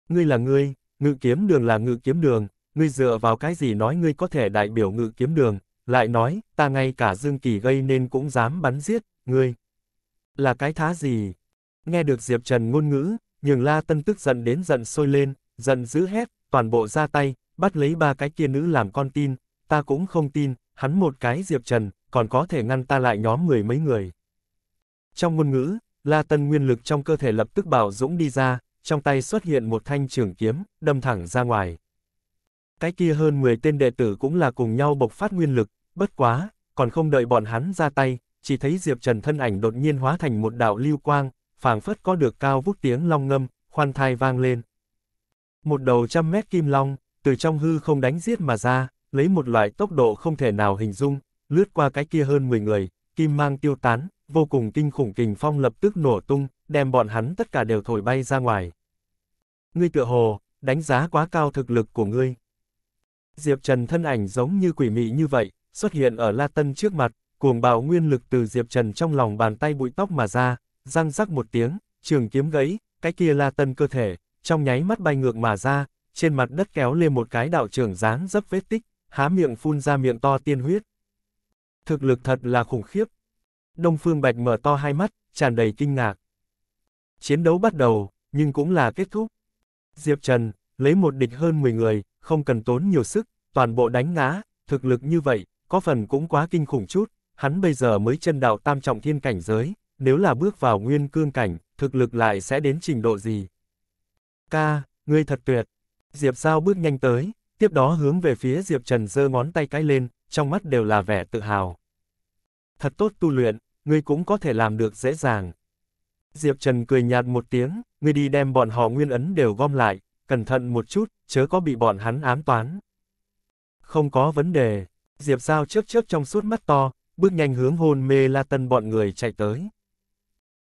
Ngươi là ngươi, ngự kiếm đường là ngự kiếm đường, ngươi dựa vào cái gì nói ngươi có thể đại biểu ngự kiếm đường, lại nói, ta ngay cả Dương Kỳ gây nên cũng dám bắn giết, ngươi. Là cái thá gì? Nghe được Diệp Trần ngôn ngữ, nhường La Tân tức giận đến giận sôi lên, giận dữ hét, toàn bộ ra tay, bắt lấy ba cái kia nữ làm con tin, ta cũng không tin, hắn một cái Diệp Trần, còn có thể ngăn ta lại nhóm người mấy người. Trong ngôn ngữ, La Tân nguyên lực trong cơ thể lập tức bảo dũng đi ra, trong tay xuất hiện một thanh trường kiếm, đâm thẳng ra ngoài. Cái kia hơn 10 tên đệ tử cũng là cùng nhau bộc phát nguyên lực, Bất quá, còn không đợi bọn hắn ra tay, chỉ thấy Diệp Trần thân ảnh đột nhiên hóa thành một đạo lưu quang, phảng phất có được cao vút tiếng long ngâm, khoan thai vang lên. Một đầu trăm mét kim long, từ trong hư không đánh giết mà ra, lấy một loại tốc độ không thể nào hình dung, lướt qua cái kia hơn 10 người, kim mang tiêu tán, vô cùng kinh khủng kình phong lập tức nổ tung, đem bọn hắn tất cả đều thổi bay ra ngoài. Ngươi tựa hồ, đánh giá quá cao thực lực của ngươi. Diệp Trần thân ảnh giống như quỷ mị như vậy, xuất hiện ở La Tân trước mặt, cuồng bạo nguyên lực từ Diệp Trần trong lòng bàn tay bụi tóc mà ra, răng rắc một tiếng, trường kiếm gãy, cái kia La Tân cơ thể, trong nháy mắt bay ngược mà ra, trên mặt đất kéo lên một cái đạo trưởng dáng dấp vết tích, há miệng phun ra miệng to tiên huyết. Thực lực thật là khủng khiếp. Đông Phương Bạch mở to hai mắt, tràn đầy kinh ngạc. Chiến đấu bắt đầu, nhưng cũng là kết thúc. Diệp Trần, lấy một địch hơn 10 người, không cần tốn nhiều sức, toàn bộ đánh ngã, thực lực như vậy, có phần cũng quá kinh khủng chút, hắn bây giờ mới chân đạo tam trọng thiên cảnh giới, nếu là bước vào nguyên cương cảnh, thực lực lại sẽ đến trình độ gì? Ca, ngươi thật tuyệt. Diệp Giao bước nhanh tới, tiếp đó hướng về phía Diệp Trần giơ ngón tay cái lên, trong mắt đều là vẻ tự hào. Thật tốt tu luyện, ngươi cũng có thể làm được dễ dàng. Diệp Trần cười nhạt một tiếng, ngươi đi đem bọn họ nguyên ấn đều gom lại, cẩn thận một chút, chớ có bị bọn hắn ám toán. Không có vấn đề, Diệp Giao chớp chớp trong suốt mắt to, bước nhanh hướng hồn mê la tân bọn người chạy tới.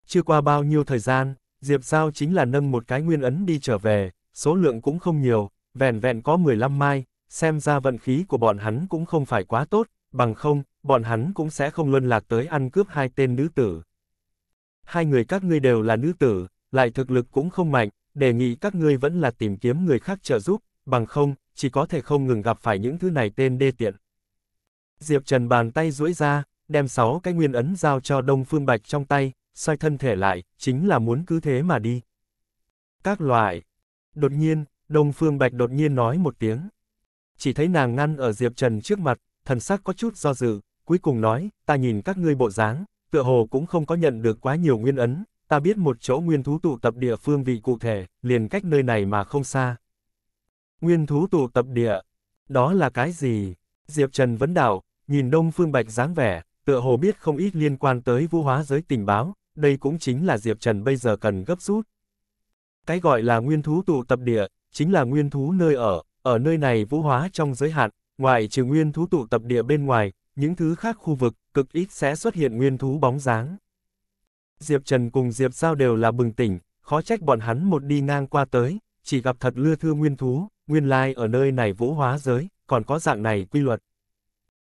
Chưa qua bao nhiêu thời gian, Diệp Giao chính là nâng một cái nguyên ấn đi trở về, số lượng cũng không nhiều, vẹn vẹn có 15 mai, xem ra vận khí của bọn hắn cũng không phải quá tốt, bằng không, bọn hắn cũng sẽ không luân lạc tới ăn cướp hai tên nữ tử. Hai người các ngươi đều là nữ tử, lại thực lực cũng không mạnh, đề nghị các ngươi vẫn là tìm kiếm người khác trợ giúp, bằng không, chỉ có thể không ngừng gặp phải những thứ này tên đê tiện. Diệp Trần bàn tay duỗi ra, đem sáu cái nguyên ấn giao cho Đông Phương Bạch trong tay, xoay thân thể lại, chính là muốn cứ thế mà đi. Các loại. Đột nhiên, Đông Phương Bạch đột nhiên nói một tiếng. Chỉ thấy nàng ngăn ở Diệp Trần trước mặt, thần sắc có chút do dự, cuối cùng nói, ta nhìn các ngươi bộ dáng, tựa hồ cũng không có nhận được quá nhiều nguyên ấn, ta biết một chỗ nguyên thú tụ tập địa phương vị cụ thể, liền cách nơi này mà không xa. Nguyên thú tụ tập địa, đó là cái gì? Diệp Trần vấn đảo, Nhìn Đông Phương Bạch dáng vẻ, tựa hồ biết không ít liên quan tới vũ hóa giới tình báo, đây cũng chính là Diệp Trần bây giờ cần gấp rút. Cái gọi là nguyên thú tụ tập địa, chính là nguyên thú nơi ở, ở nơi này vũ hóa trong giới hạn, ngoại trừ nguyên thú tụ tập địa bên ngoài, những thứ khác khu vực, cực ít sẽ xuất hiện nguyên thú bóng dáng. Diệp Trần cùng Diệp Giao đều là bừng tỉnh, khó trách bọn hắn một đi ngang qua tới, chỉ gặp thật lưa thưa nguyên thú, nguyên lai ở nơi này vũ hóa giới, còn có dạng này quy luật.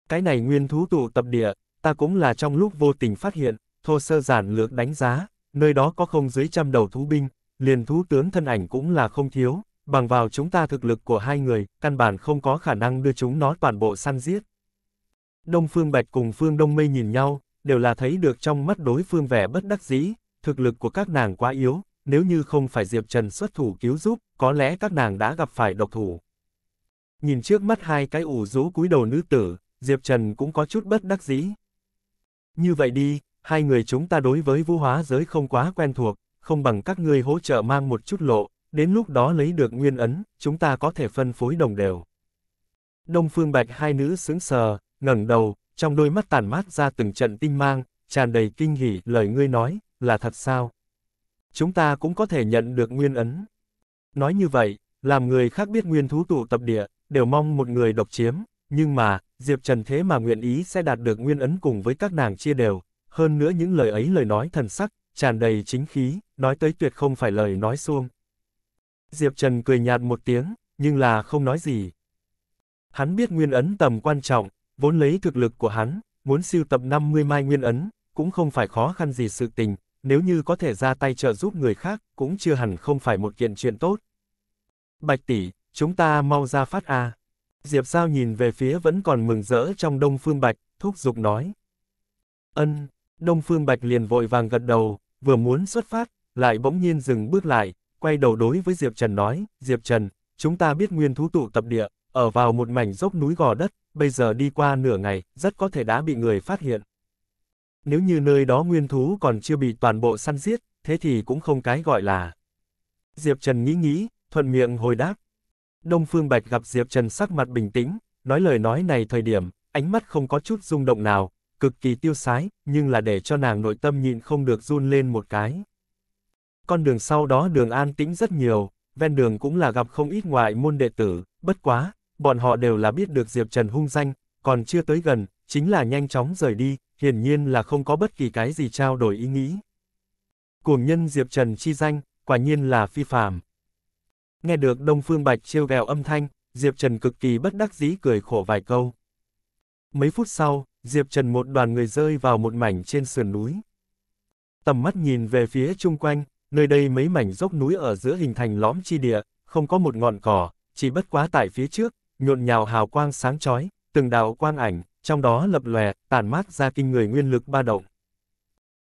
Cái này nguyên thú tụ tập địa, ta cũng là trong lúc vô tình phát hiện, thô sơ giản lược đánh giá, nơi đó có không dưới trăm đầu thú binh, liền thú tướng thân ảnh cũng là không thiếu, bằng vào chúng ta thực lực của hai người, căn bản không có khả năng đưa chúng nó toàn bộ săn giết. Đông Phương Bạch cùng Phương Đông Mây nhìn nhau, đều là thấy được trong mắt đối phương vẻ bất đắc dĩ, thực lực của các nàng quá yếu, nếu như không phải Diệp Trần xuất thủ cứu giúp, có lẽ các nàng đã gặp phải độc thủ. Nhìn trước mắt hai cái ủ rũ cúi đầu nữ tử, Diệp Trần cũng có chút bất đắc dĩ. Như vậy đi, hai người chúng ta đối với vũ hóa giới không quá quen thuộc, không bằng các ngươi hỗ trợ mang một chút lộ, đến lúc đó lấy được nguyên ấn, chúng ta có thể phân phối đồng đều. Đông Phương Bạch hai nữ sững sờ, ngẩng đầu, trong đôi mắt tàn mát ra từng trận tinh mang, tràn đầy kinh hỉ, lời ngươi nói, là thật sao? Chúng ta cũng có thể nhận được nguyên ấn. Nói như vậy, làm người khác biết nguyên thú tụ tập địa, đều mong một người độc chiếm, nhưng mà, Diệp Trần thế mà nguyện ý sẽ đạt được nguyên ấn cùng với các nàng chia đều, hơn nữa những lời ấy lời nói thần sắc, tràn đầy chính khí, nói tới tuyệt không phải lời nói xuông. Diệp Trần cười nhạt một tiếng, nhưng là không nói gì. Hắn biết nguyên ấn tầm quan trọng, vốn lấy thực lực của hắn, muốn siêu tập 50 mai nguyên ấn, cũng không phải khó khăn gì sự tình, nếu như có thể ra tay trợ giúp người khác, cũng chưa hẳn không phải một kiện chuyện tốt. Bạch tỷ, chúng ta mau ra phát a. À. Diệp Sao nhìn về phía vẫn còn mừng rỡ trong Đông Phương Bạch, thúc giục nói. Ân, Đông Phương Bạch liền vội vàng gật đầu, vừa muốn xuất phát, lại bỗng nhiên dừng bước lại, quay đầu đối với Diệp Trần nói, Diệp Trần, chúng ta biết nguyên thú tụ tập địa, ở vào một mảnh dốc núi gò đất, bây giờ đi qua nửa ngày, rất có thể đã bị người phát hiện. Nếu như nơi đó nguyên thú còn chưa bị toàn bộ săn giết, thế thì cũng không cái gọi là. Diệp Trần nghĩ nghĩ, thuận miệng hồi đáp, Đông Phương Bạch gặp Diệp Trần sắc mặt bình tĩnh, nói lời nói này thời điểm, ánh mắt không có chút rung động nào, cực kỳ tiêu sái, nhưng là để cho nàng nội tâm nhịn không được run lên một cái. Con đường sau đó đường an tĩnh rất nhiều, ven đường cũng là gặp không ít ngoại môn đệ tử, bất quá, bọn họ đều là biết được Diệp Trần hung danh, còn chưa tới gần, chính là nhanh chóng rời đi, hiển nhiên là không có bất kỳ cái gì trao đổi ý nghĩ. Cuồng nhân Diệp Trần chi danh, quả nhiên là phi phàm. Nghe được Đông Phương Bạch trêu ghẹo âm thanh, Diệp Trần cực kỳ bất đắc dĩ cười khổ vài câu. Mấy phút sau, Diệp Trần một đoàn người rơi vào một mảnh trên sườn núi. Tầm mắt nhìn về phía chung quanh, nơi đây mấy mảnh dốc núi ở giữa hình thành lõm chi địa, không có một ngọn cỏ, chỉ bất quá tại phía trước, nhộn nhào hào quang sáng chói, từng đạo quang ảnh, trong đó lập lòe, tản mát ra kinh người nguyên lực ba động.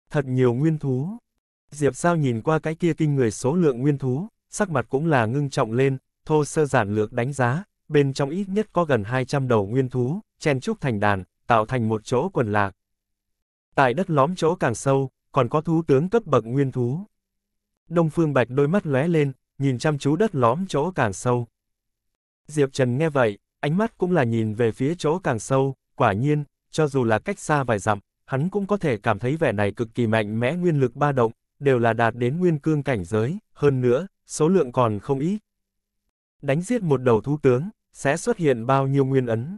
Thật nhiều nguyên thú. Diệp Sao nhìn qua cái kia kinh người số lượng nguyên thú, sắc mặt cũng là ngưng trọng lên, thô sơ giản lược đánh giá, bên trong ít nhất có gần 200 đầu nguyên thú, chen chúc thành đàn, tạo thành một chỗ quần lạc. Tại đất lõm chỗ càng sâu, còn có thú tướng cấp bậc nguyên thú. Đông Phương Bạch đôi mắt lóe lên, nhìn chăm chú đất lõm chỗ càng sâu. Diệp Trần nghe vậy, ánh mắt cũng là nhìn về phía chỗ càng sâu, quả nhiên, cho dù là cách xa vài dặm, hắn cũng có thể cảm thấy vẻ này cực kỳ mạnh mẽ nguyên lực ba động, đều là đạt đến nguyên cương cảnh giới, hơn nữa, số lượng còn không ít. Đánh giết một đầu thú tướng, sẽ xuất hiện bao nhiêu nguyên ấn?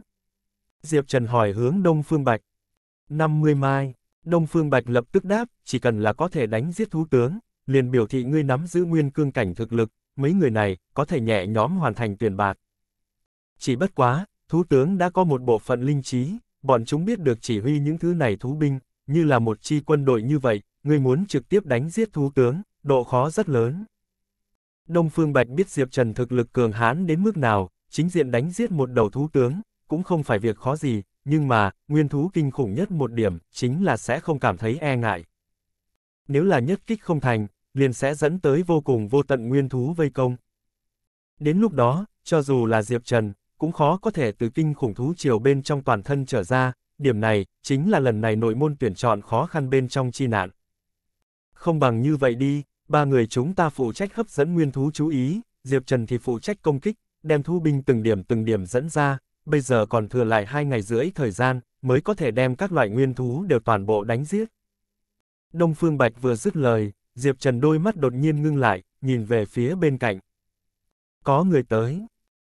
Diệp Trần hỏi hướng Đông Phương Bạch. 50 mai, Đông Phương Bạch lập tức đáp, chỉ cần là có thể đánh giết thú tướng, liền biểu thị ngươi nắm giữ nguyên cương cảnh thực lực, mấy người này, có thể nhẹ nhóm hoàn thành tuyển bạc. Chỉ bất quá, thú tướng đã có một bộ phận linh trí, bọn chúng biết được chỉ huy những thứ này thú binh, như là một chi quân đội như vậy, ngươi muốn trực tiếp đánh giết thú tướng, độ khó rất lớn. Đông Phương Bạch biết Diệp Trần thực lực cường hãn đến mức nào, chính diện đánh giết một đầu thú tướng, cũng không phải việc khó gì, nhưng mà, nguyên thú kinh khủng nhất một điểm, chính là sẽ không cảm thấy e ngại. Nếu là nhất kích không thành, liền sẽ dẫn tới vô cùng vô tận nguyên thú vây công. Đến lúc đó, cho dù là Diệp Trần, cũng khó có thể từ kinh khủng thú chiều bên trong toàn thân trở ra, điểm này, chính là lần này nội môn tuyển chọn khó khăn bên trong chi nạn. Không bằng như vậy đi, Ba người chúng ta phụ trách hấp dẫn nguyên thú chú ý, Diệp Trần thì phụ trách công kích, đem thu binh từng điểm từng điểm dẫn ra, bây giờ còn thừa lại hai ngày rưỡi thời gian, mới có thể đem các loại nguyên thú đều toàn bộ đánh giết. Đông Phương Bạch vừa dứt lời, Diệp Trần đôi mắt đột nhiên ngưng lại, nhìn về phía bên cạnh. Có người tới.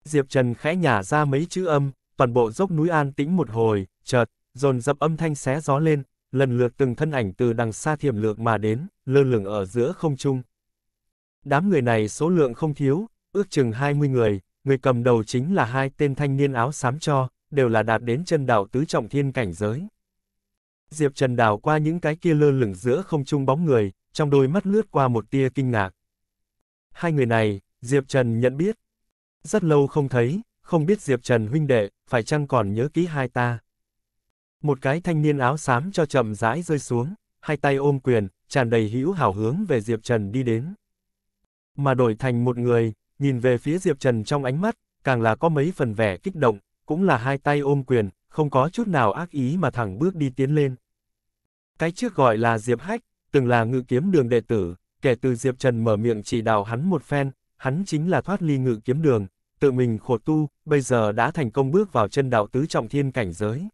Diệp Trần khẽ nhả ra mấy chữ âm, toàn bộ dốc núi an tĩnh một hồi, chợt, dồn dập âm thanh xé gió lên, lần lượt từng thân ảnh từ đằng xa thiểm lược mà đến, lơ lửng ở giữa không trung. Đám người này số lượng không thiếu, ước chừng 20 người, người cầm đầu chính là hai tên thanh niên áo xám cho, đều là đạt đến chân đạo tứ trọng thiên cảnh giới. Diệp Trần đào qua những cái kia lơ lửng giữa không trung bóng người, trong đôi mắt lướt qua một tia kinh ngạc. Hai người này, Diệp Trần nhận biết. Rất lâu không thấy, không biết Diệp Trần huynh đệ, phải chăng còn nhớ kỹ hai ta. Một cái thanh niên áo xám cho chậm rãi rơi xuống, hai tay ôm quyền, tràn đầy hữu hảo hướng về Diệp Trần đi đến. Mà đổi thành một người, nhìn về phía Diệp Trần trong ánh mắt, càng là có mấy phần vẻ kích động, cũng là hai tay ôm quyền, không có chút nào ác ý mà thẳng bước đi tiến lên. Cái trước gọi là Diệp Hách, từng là ngự kiếm đường đệ tử, kể từ Diệp Trần mở miệng chỉ đạo hắn một phen, hắn chính là thoát ly ngự kiếm đường, tự mình khổ tu, bây giờ đã thành công bước vào chân đạo tứ trọng thiên cảnh giới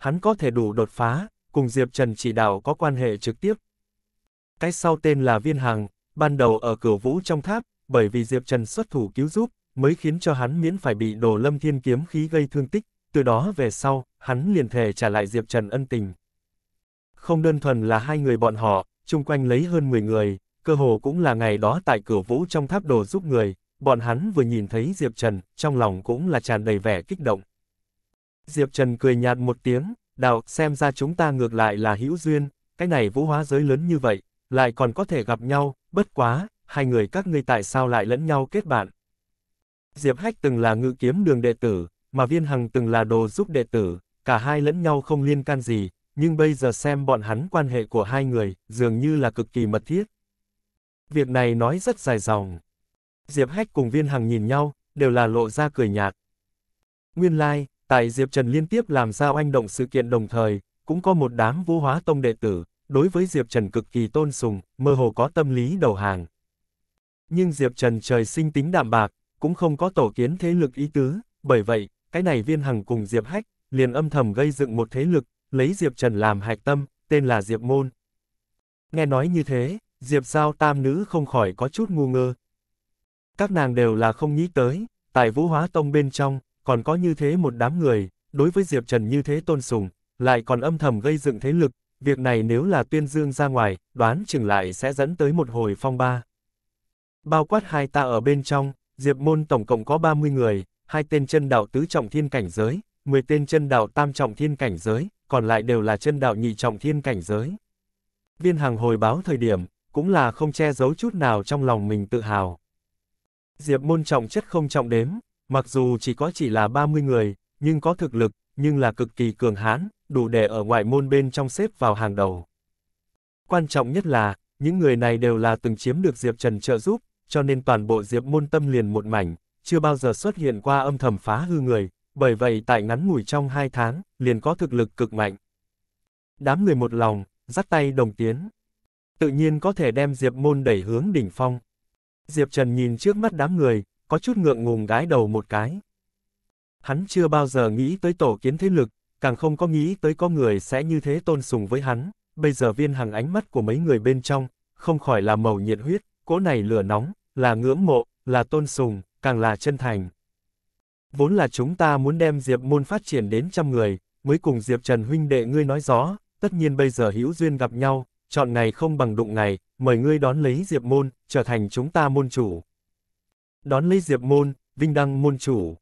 hắn có thể đủ đột phá, cùng Diệp Trần chỉ đạo có quan hệ trực tiếp. Cái sau tên là Viên Hằng, ban đầu ở cửa vũ trong tháp, bởi vì Diệp Trần xuất thủ cứu giúp, mới khiến cho hắn miễn phải bị đồ lâm thiên kiếm khí gây thương tích, từ đó về sau, hắn liền thề trả lại Diệp Trần ân tình. Không đơn thuần là hai người bọn họ, chung quanh lấy hơn 10 người, cơ hồ cũng là ngày đó tại cửa vũ trong tháp đồ giúp người, bọn hắn vừa nhìn thấy Diệp Trần, trong lòng cũng là tràn đầy vẻ kích động. Diệp Trần cười nhạt một tiếng, đạo, xem ra chúng ta ngược lại là hữu duyên, cái này vũ hóa giới lớn như vậy, lại còn có thể gặp nhau, bất quá, hai người các ngươi tại sao lại lẫn nhau kết bạn. Diệp Hách từng là ngự kiếm đường đệ tử, mà Viên Hằng từng là đồ giúp đệ tử, cả hai lẫn nhau không liên can gì, nhưng bây giờ xem bọn hắn quan hệ của hai người, dường như là cực kỳ mật thiết. Việc này nói rất dài dòng. Diệp Hách cùng Viên Hằng nhìn nhau, đều là lộ ra cười nhạt. Nguyên lai, like, Tại Diệp Trần liên tiếp làm sao anh động sự kiện đồng thời, cũng có một đám vũ hóa tông đệ tử, đối với Diệp Trần cực kỳ tôn sùng, mơ hồ có tâm lý đầu hàng. Nhưng Diệp Trần trời sinh tính đạm bạc, cũng không có tổ kiến thế lực ý tứ, bởi vậy, cái này viên hằng cùng Diệp Hách, liền âm thầm gây dựng một thế lực, lấy Diệp Trần làm hạch tâm, tên là Diệp Môn. Nghe nói như thế, Diệp Giao tam nữ không khỏi có chút ngu ngơ. Các nàng đều là không nghĩ tới, tại vũ hóa tông bên trong, còn có như thế một đám người, đối với Diệp Trần như thế tôn sùng, lại còn âm thầm gây dựng thế lực, việc này nếu là tuyên dương ra ngoài, đoán chừng lại sẽ dẫn tới một hồi phong ba. Bao quát hai ta ở bên trong, Diệp Môn tổng cộng có 30 người, hai tên chân đạo tứ trọng thiên cảnh giới, 10 tên chân đạo tam trọng thiên cảnh giới, còn lại đều là chân đạo nhị trọng thiên cảnh giới. Viên hàng hồi báo thời điểm, cũng là không che giấu chút nào trong lòng mình tự hào. Diệp Môn trọng chất không trọng đếm, Mặc dù chỉ có chỉ là 30 người, nhưng có thực lực, nhưng là cực kỳ cường hãn, đủ để ở ngoại môn bên trong xếp vào hàng đầu. Quan trọng nhất là, những người này đều là từng chiếm được Diệp Trần trợ giúp, cho nên toàn bộ Diệp môn tâm liền một mảnh, chưa bao giờ xuất hiện qua âm thầm phá hư người, bởi vậy tại ngắn ngủi trong hai tháng, liền có thực lực cực mạnh. Đám người một lòng, dắt tay đồng tiến. Tự nhiên có thể đem Diệp môn đẩy hướng đỉnh phong. Diệp Trần nhìn trước mắt đám người, có chút ngượng ngùng gái đầu một cái. Hắn chưa bao giờ nghĩ tới tổ kiến thế lực, càng không có nghĩ tới có người sẽ như thế tôn sùng với hắn, bây giờ viên hàng ánh mắt của mấy người bên trong, không khỏi là màu nhiệt huyết, cỗ này lửa nóng, là ngưỡng mộ, là tôn sùng, càng là chân thành. Vốn là chúng ta muốn đem Diệp Môn phát triển đến trăm người, mới cùng Diệp Trần huynh đệ ngươi nói rõ, tất nhiên bây giờ hữu duyên gặp nhau, chọn ngày không bằng đụng ngày, mời ngươi đón lấy Diệp Môn, trở thành chúng ta môn chủ. Đón lấy Diệp Môn, vinh đăng môn chủ.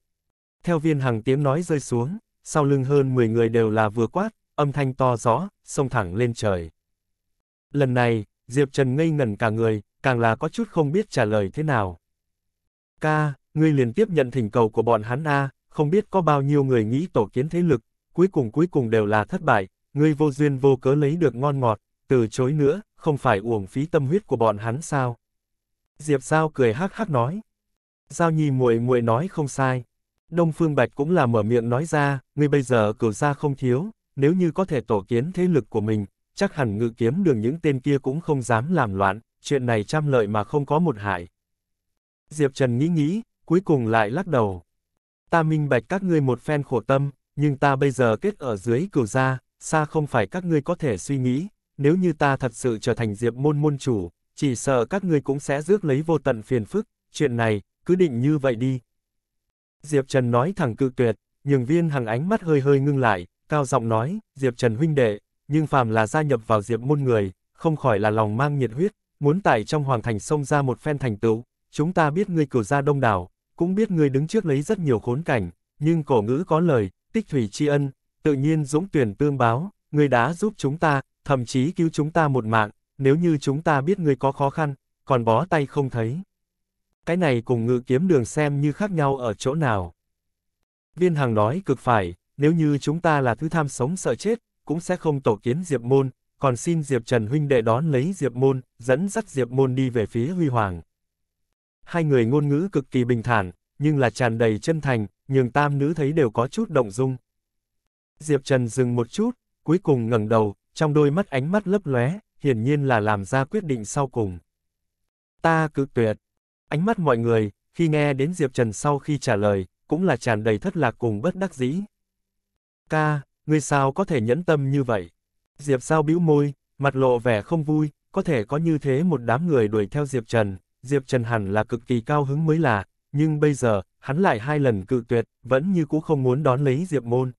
Theo viên hàng tiếng nói rơi xuống, sau lưng hơn 10 người đều là vừa quát, âm thanh to gió, sông thẳng lên trời. Lần này, Diệp Trần ngây ngẩn cả người, càng là có chút không biết trả lời thế nào. Ca, ngươi liền tiếp nhận thỉnh cầu của bọn hắn A, không biết có bao nhiêu người nghĩ tổ kiến thế lực, cuối cùng cuối cùng đều là thất bại, ngươi vô duyên vô cớ lấy được ngon ngọt, từ chối nữa, không phải uổng phí tâm huyết của bọn hắn sao. Diệp Giao cười hắc hắc nói. Giao Nhi muội muội nói không sai. Đông Phương Bạch cũng là mở miệng nói ra, ngươi bây giờ cửu gia không thiếu, nếu như có thể tổ kiến thế lực của mình, chắc hẳn ngự kiếm đường những tên kia cũng không dám làm loạn, chuyện này trăm lợi mà không có một hại. Diệp Trần nghĩ nghĩ, cuối cùng lại lắc đầu. Ta minh bạch các ngươi một phen khổ tâm, nhưng ta bây giờ kết ở dưới cửu gia, xa không phải các ngươi có thể suy nghĩ, nếu như ta thật sự trở thành Diệp môn môn chủ, chỉ sợ các ngươi cũng sẽ rước lấy vô tận phiền phức, chuyện này, cứ định như vậy đi. Diệp Trần nói thẳng cự tuyệt, nhưng viên hằng ánh mắt hơi hơi ngưng lại, cao giọng nói, Diệp Trần huynh đệ, nhưng phàm là gia nhập vào Diệp môn người, không khỏi là lòng mang nhiệt huyết, muốn tại trong hoàng thành sông ra một phen thành tựu, chúng ta biết ngươi cửu gia đông đảo, cũng biết ngươi đứng trước lấy rất nhiều khốn cảnh, nhưng cổ ngữ có lời, tích thủy tri ân, tự nhiên dũng tuyển tương báo, ngươi đã giúp chúng ta, thậm chí cứu chúng ta một mạng, nếu như chúng ta biết ngươi có khó khăn, còn bó tay không thấy, cái này cùng ngự kiếm đường xem như khác nhau ở chỗ nào. Viên Hằng nói cực phải, nếu như chúng ta là thứ tham sống sợ chết, cũng sẽ không tổ kiến Diệp Môn, còn xin Diệp Trần huynh đệ đón lấy Diệp Môn, dẫn dắt Diệp Môn đi về phía Huy Hoàng. Hai người ngôn ngữ cực kỳ bình thản, nhưng là tràn đầy chân thành, nhường tam nữ thấy đều có chút động dung. Diệp Trần dừng một chút, cuối cùng ngẩng đầu, trong đôi mắt ánh mắt lấp lóe, hiển nhiên là làm ra quyết định sau cùng. Ta cứ tuyệt. Ánh mắt mọi người, khi nghe đến Diệp Trần sau khi trả lời, cũng là tràn đầy thất lạc cùng bất đắc dĩ. Ca, ngươi sao có thể nhẫn tâm như vậy? Diệp sao bĩu môi, mặt lộ vẻ không vui, có thể có như thế một đám người đuổi theo Diệp Trần, Diệp Trần hẳn là cực kỳ cao hứng mới là, nhưng bây giờ, hắn lại hai lần cự tuyệt, vẫn như cũ không muốn đón lấy Diệp Môn.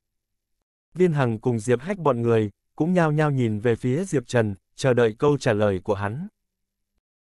Viên Hằng cùng Diệp Hách bọn người, cũng nhao nhao nhìn về phía Diệp Trần, chờ đợi câu trả lời của hắn.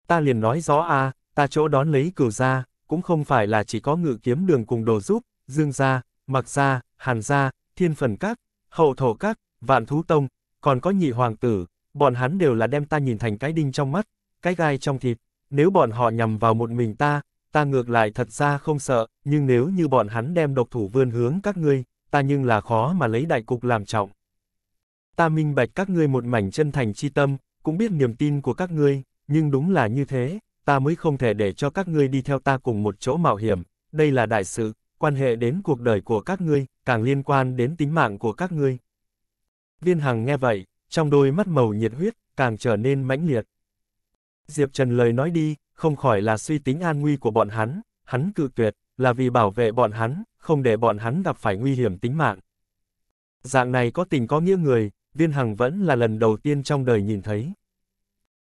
Ta liền nói rõ a, à, ta chỗ đón lấy cửu gia, cũng không phải là chỉ có ngự kiếm đường cùng đồ giúp, dương gia, mặc gia, hàn gia, thiên phần các, hậu thổ các, vạn thú tông, còn có nhị hoàng tử, bọn hắn đều là đem ta nhìn thành cái đinh trong mắt, cái gai trong thịt, nếu bọn họ nhằm vào một mình ta, ta ngược lại thật ra không sợ, nhưng nếu như bọn hắn đem độc thủ vươn hướng các ngươi, ta nhưng là khó mà lấy đại cục làm trọng. Ta minh bạch các ngươi một mảnh chân thành chi tâm, cũng biết niềm tin của các ngươi, nhưng đúng là như thế, ta mới không thể để cho các ngươi đi theo ta cùng một chỗ mạo hiểm, đây là đại sự, quan hệ đến cuộc đời của các ngươi, càng liên quan đến tính mạng của các ngươi. Viên Hằng nghe vậy, trong đôi mắt màu nhiệt huyết, càng trở nên mãnh liệt. Diệp Trần lời nói đi, không khỏi là suy tính an nguy của bọn hắn, hắn cự tuyệt, là vì bảo vệ bọn hắn, không để bọn hắn gặp phải nguy hiểm tính mạng. Dạng này có tình có nghĩa người, Viên Hằng vẫn là lần đầu tiên trong đời nhìn thấy.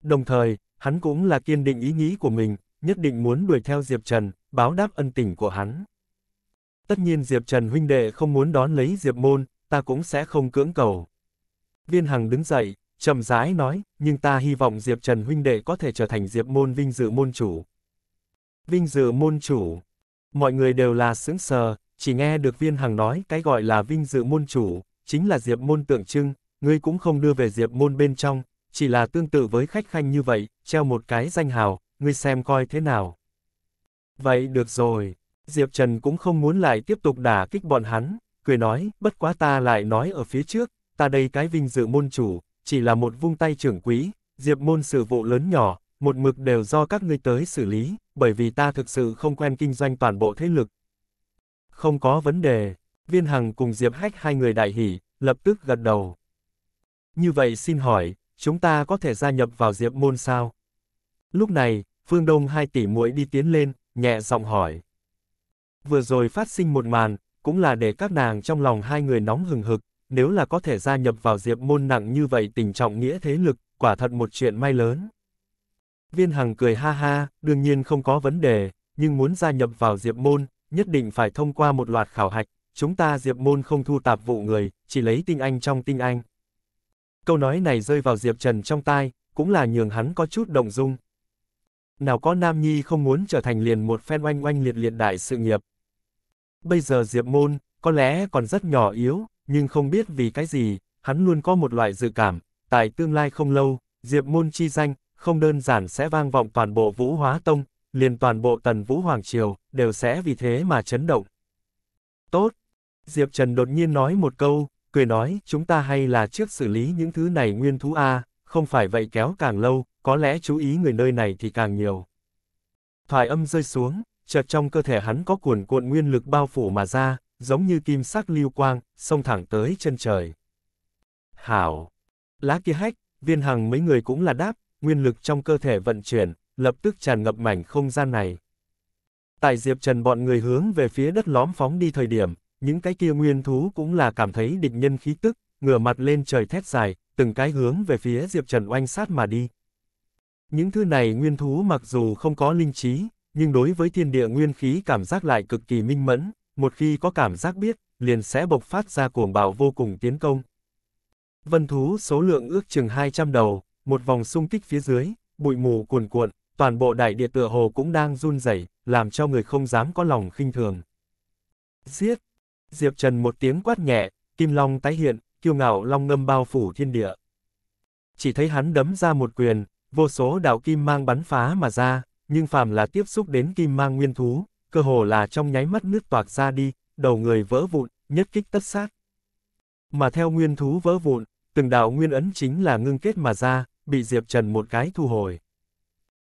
Đồng thời, hắn cũng là kiên định ý nghĩ của mình, nhất định muốn đuổi theo Diệp Trần, báo đáp ân tình của hắn. Tất nhiên Diệp Trần huynh đệ không muốn đón lấy Diệp Môn, ta cũng sẽ không cưỡng cầu. Viên Hằng đứng dậy, chậm rãi nói, nhưng ta hy vọng Diệp Trần huynh đệ có thể trở thành Diệp Môn vinh dự môn chủ. Vinh dự môn chủ. Mọi người đều là sững sờ, chỉ nghe được Viên Hằng nói cái gọi là vinh dự môn chủ, chính là Diệp Môn tượng trưng, ngươi cũng không đưa về Diệp Môn bên trong, chỉ là tương tự với khách khanh như vậy, treo một cái danh hào, ngươi xem coi thế nào. Vậy được rồi, Diệp Trần cũng không muốn lại tiếp tục đả kích bọn hắn, cười nói, bất quá ta lại nói ở phía trước, ta đây cái vinh dự môn chủ, chỉ là một vung tay trưởng quý, Diệp môn sự vụ lớn nhỏ, một mực đều do các ngươi tới xử lý, bởi vì ta thực sự không quen kinh doanh toàn bộ thế lực. Không có vấn đề, Viên Hằng cùng Diệp Hách hai người đại hỉ, lập tức gật đầu. Như vậy xin hỏi, chúng ta có thể gia nhập vào diệp môn sao? Lúc này, Phương Đông hai tỷ muội đi tiến lên, nhẹ giọng hỏi. Vừa rồi phát sinh một màn, cũng là để các nàng trong lòng hai người nóng hừng hực, nếu là có thể gia nhập vào diệp môn nặng như vậy tình trọng nghĩa thế lực, quả thật một chuyện may lớn. Viên Hằng cười ha ha, đương nhiên không có vấn đề, nhưng muốn gia nhập vào diệp môn, nhất định phải thông qua một loạt khảo hạch, chúng ta diệp môn không thu tạp vụ người, chỉ lấy tinh anh trong tinh anh. Câu nói này rơi vào Diệp Trần trong tai, cũng là nhường hắn có chút động dung. Nào có Nam Nhi không muốn trở thành liền một phen oanh oanh liệt liệt đại sự nghiệp. Bây giờ Diệp Môn, có lẽ còn rất nhỏ yếu, nhưng không biết vì cái gì, hắn luôn có một loại dự cảm, tại tương lai không lâu, Diệp Môn chi danh, không đơn giản sẽ vang vọng toàn bộ Vũ Hóa Tông, liền toàn bộ Tần Vũ Hoàng Triều, đều sẽ vì thế mà chấn động. Tốt! Diệp Trần đột nhiên nói một câu, cười nói, chúng ta hay là trước xử lý những thứ này nguyên thú A, không phải vậy kéo càng lâu, có lẽ chú ý người nơi này thì càng nhiều. Thoại âm rơi xuống, chợt trong cơ thể hắn có cuồn cuộn nguyên lực bao phủ mà ra, giống như kim sắc lưu quang, xông thẳng tới chân trời. Hảo! Lá kia hách, viên hằng mấy người cũng là đáp, nguyên lực trong cơ thể vận chuyển, lập tức tràn ngập mảnh không gian này. Tại Diệp Trần bọn người hướng về phía đất lóm phóng đi thời điểm, những cái kia nguyên thú cũng là cảm thấy địch nhân khí tức, ngửa mặt lên trời thét dài, từng cái hướng về phía Diệp Trần oanh sát mà đi. Những thứ này nguyên thú mặc dù không có linh trí, nhưng đối với thiên địa nguyên khí cảm giác lại cực kỳ minh mẫn, một khi có cảm giác biết, liền sẽ bộc phát ra cuồng bạo vô cùng tiến công. Vân thú số lượng ước chừng 200 đầu, một vòng xung kích phía dưới, bụi mù cuồn cuộn, toàn bộ đại địa tựa hồ cũng đang run rẩy, làm cho người không dám có lòng khinh thường. Giết, Diệp Trần một tiếng quát nhẹ, kim long tái hiện, kiêu ngạo long ngâm bao phủ thiên địa. Chỉ thấy hắn đấm ra một quyền, vô số đạo kim mang bắn phá mà ra, nhưng phàm là tiếp xúc đến kim mang nguyên thú, cơ hồ là trong nháy mắt nước toạc ra đi, đầu người vỡ vụn, nhất kích tất sát. Mà theo nguyên thú vỡ vụn, từng đạo nguyên ấn chính là ngưng kết mà ra, bị Diệp Trần một cái thu hồi.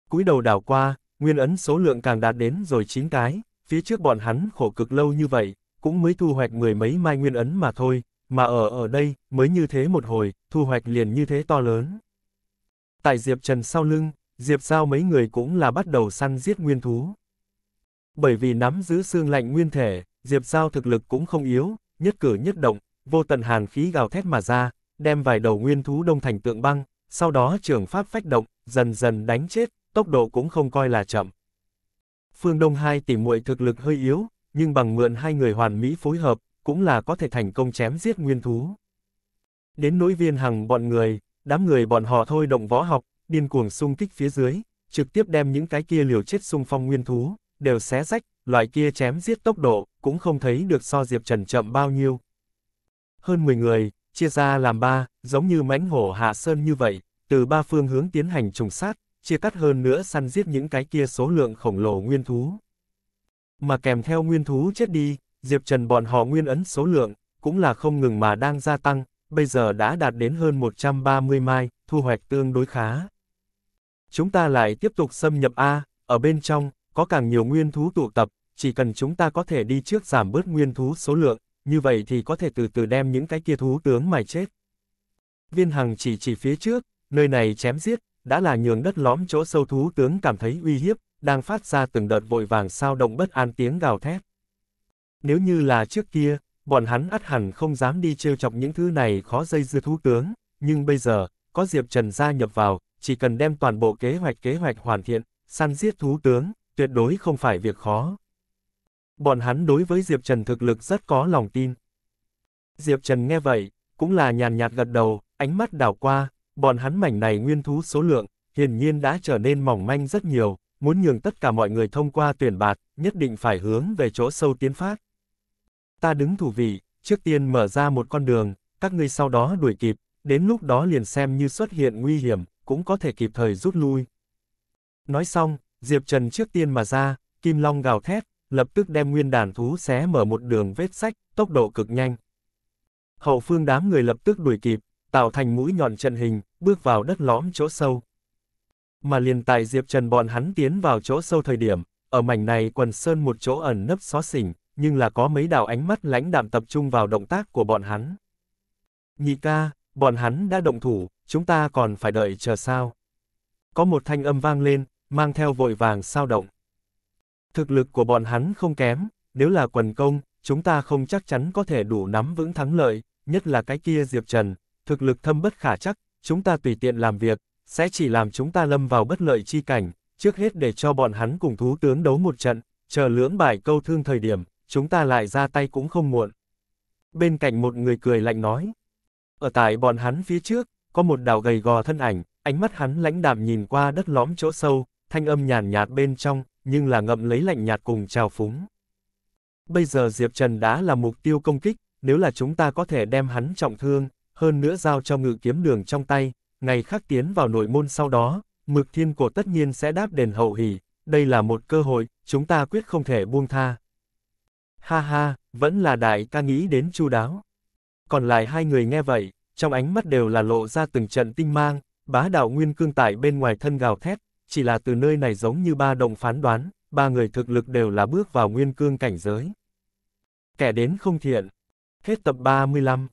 Cúi đầu đảo qua, nguyên ấn số lượng càng đạt đến rồi chín cái, phía trước bọn hắn khổ cực lâu như vậy, cũng mới thu hoạch mười mấy mai nguyên ấn mà thôi, mà ở ở đây, mới như thế một hồi, thu hoạch liền như thế to lớn. Tại Diệp Trần sau lưng, Diệp Giao mấy người cũng là bắt đầu săn giết nguyên thú. Bởi vì nắm giữ xương lạnh nguyên thể, Diệp Giao thực lực cũng không yếu, nhất cử nhất động, vô tận hàn khí gào thét mà ra, đem vài đầu nguyên thú đông thành tượng băng, sau đó trường pháp phách động, dần dần đánh chết, tốc độ cũng không coi là chậm. Phương Đông Hai tỷ muội thực lực hơi yếu, nhưng bằng mượn hai người hoàn mỹ phối hợp, cũng là có thể thành công chém giết nguyên thú. Đến nỗi viên hằng bọn người, đám người bọn họ thôi động võ học, điên cuồng xung kích phía dưới, trực tiếp đem những cái kia liều chết xung phong nguyên thú, đều xé rách, loại kia chém giết tốc độ, cũng không thấy được so Diệp Trần chậm bao nhiêu. Hơn 10 người, chia ra làm ba, giống như mãnh hổ hạ sơn như vậy, từ ba phương hướng tiến hành trùng sát, chia cắt hơn nữa săn giết những cái kia số lượng khổng lồ nguyên thú mà kèm theo nguyên thú chết đi, Diệp Trần bọn họ nguyên ấn số lượng, cũng là không ngừng mà đang gia tăng, bây giờ đã đạt đến hơn 130 mai, thu hoạch tương đối khá. Chúng ta lại tiếp tục xâm nhập A, ở bên trong, có càng nhiều nguyên thú tụ tập, chỉ cần chúng ta có thể đi trước giảm bớt nguyên thú số lượng, như vậy thì có thể từ từ đem những cái kia thú tướng mài chết. Viên Hằng chỉ chỉ phía trước, nơi này chém giết, đã là nhường đất lõm chỗ sâu thú tướng cảm thấy uy hiếp, đang phát ra từng đợt vội vàng sao động bất an tiếng gào thét. Nếu như là trước kia, bọn hắn ắt hẳn không dám đi trêu chọc những thứ này khó dây dưa thú tướng, nhưng bây giờ, có Diệp Trần gia nhập vào, chỉ cần đem toàn bộ kế hoạch kế hoạch hoàn thiện, săn giết thú tướng, tuyệt đối không phải việc khó. Bọn hắn đối với Diệp Trần thực lực rất có lòng tin. Diệp Trần nghe vậy, cũng là nhàn nhạt gật đầu, ánh mắt đảo qua, bọn hắn mảnh này nguyên thú số lượng, hiển nhiên đã trở nên mỏng manh rất nhiều, muốn nhường tất cả mọi người thông qua tuyển bạt, nhất định phải hướng về chỗ sâu tiến phát. Ta đứng thủ vị, trước tiên mở ra một con đường, các ngươi sau đó đuổi kịp, đến lúc đó liền xem như xuất hiện nguy hiểm, cũng có thể kịp thời rút lui. Nói xong, Diệp Trần trước tiên mà ra, Kim Long gào thét, lập tức đem nguyên đàn thú xé mở một đường vết sách, tốc độ cực nhanh. Hậu phương đám người lập tức đuổi kịp, tạo thành mũi nhọn trận hình, bước vào đất lõm chỗ sâu. Mà liền tại Diệp Trần bọn hắn tiến vào chỗ sâu thời điểm, ở mảnh này quần sơn một chỗ ẩn nấp xó xỉnh, nhưng là có mấy đạo ánh mắt lãnh đạm tập trung vào động tác của bọn hắn. Nhị ca, bọn hắn đã động thủ, chúng ta còn phải đợi chờ sao? Có một thanh âm vang lên, mang theo vội vàng sao động. Thực lực của bọn hắn không kém, nếu là quần công, chúng ta không chắc chắn có thể đủ nắm vững thắng lợi, nhất là cái kia Diệp Trần, thực lực thâm bất khả chắc, chúng ta tùy tiện làm việc, sẽ chỉ làm chúng ta lâm vào bất lợi chi cảnh, trước hết để cho bọn hắn cùng thú tướng đấu một trận, chờ lưỡng bại câu thương thời điểm, chúng ta lại ra tay cũng không muộn. Bên cạnh một người cười lạnh nói, ở tại bọn hắn phía trước, có một đảo gầy gò thân ảnh, ánh mắt hắn lãnh đạm nhìn qua đất lõm chỗ sâu, thanh âm nhàn nhạt, nhạt bên trong, nhưng là ngậm lấy lạnh nhạt cùng trào phúng. Bây giờ Diệp Trần đã là mục tiêu công kích, nếu là chúng ta có thể đem hắn trọng thương, hơn nữa giao cho ngự kiếm đường trong tay, ngày khác tiến vào nội môn sau đó, mực thiên cổ tất nhiên sẽ đáp đền hậu hỷ, đây là một cơ hội, chúng ta quyết không thể buông tha. Ha ha, vẫn là đại ca nghĩ đến chu đáo. Còn lại hai người nghe vậy, trong ánh mắt đều là lộ ra từng trận tinh mang, bá đạo nguyên cương tại bên ngoài thân gào thét, chỉ là từ nơi này giống như ba động phán đoán, ba người thực lực đều là bước vào nguyên cương cảnh giới. Kẻ đến không thiện. Hết tập 35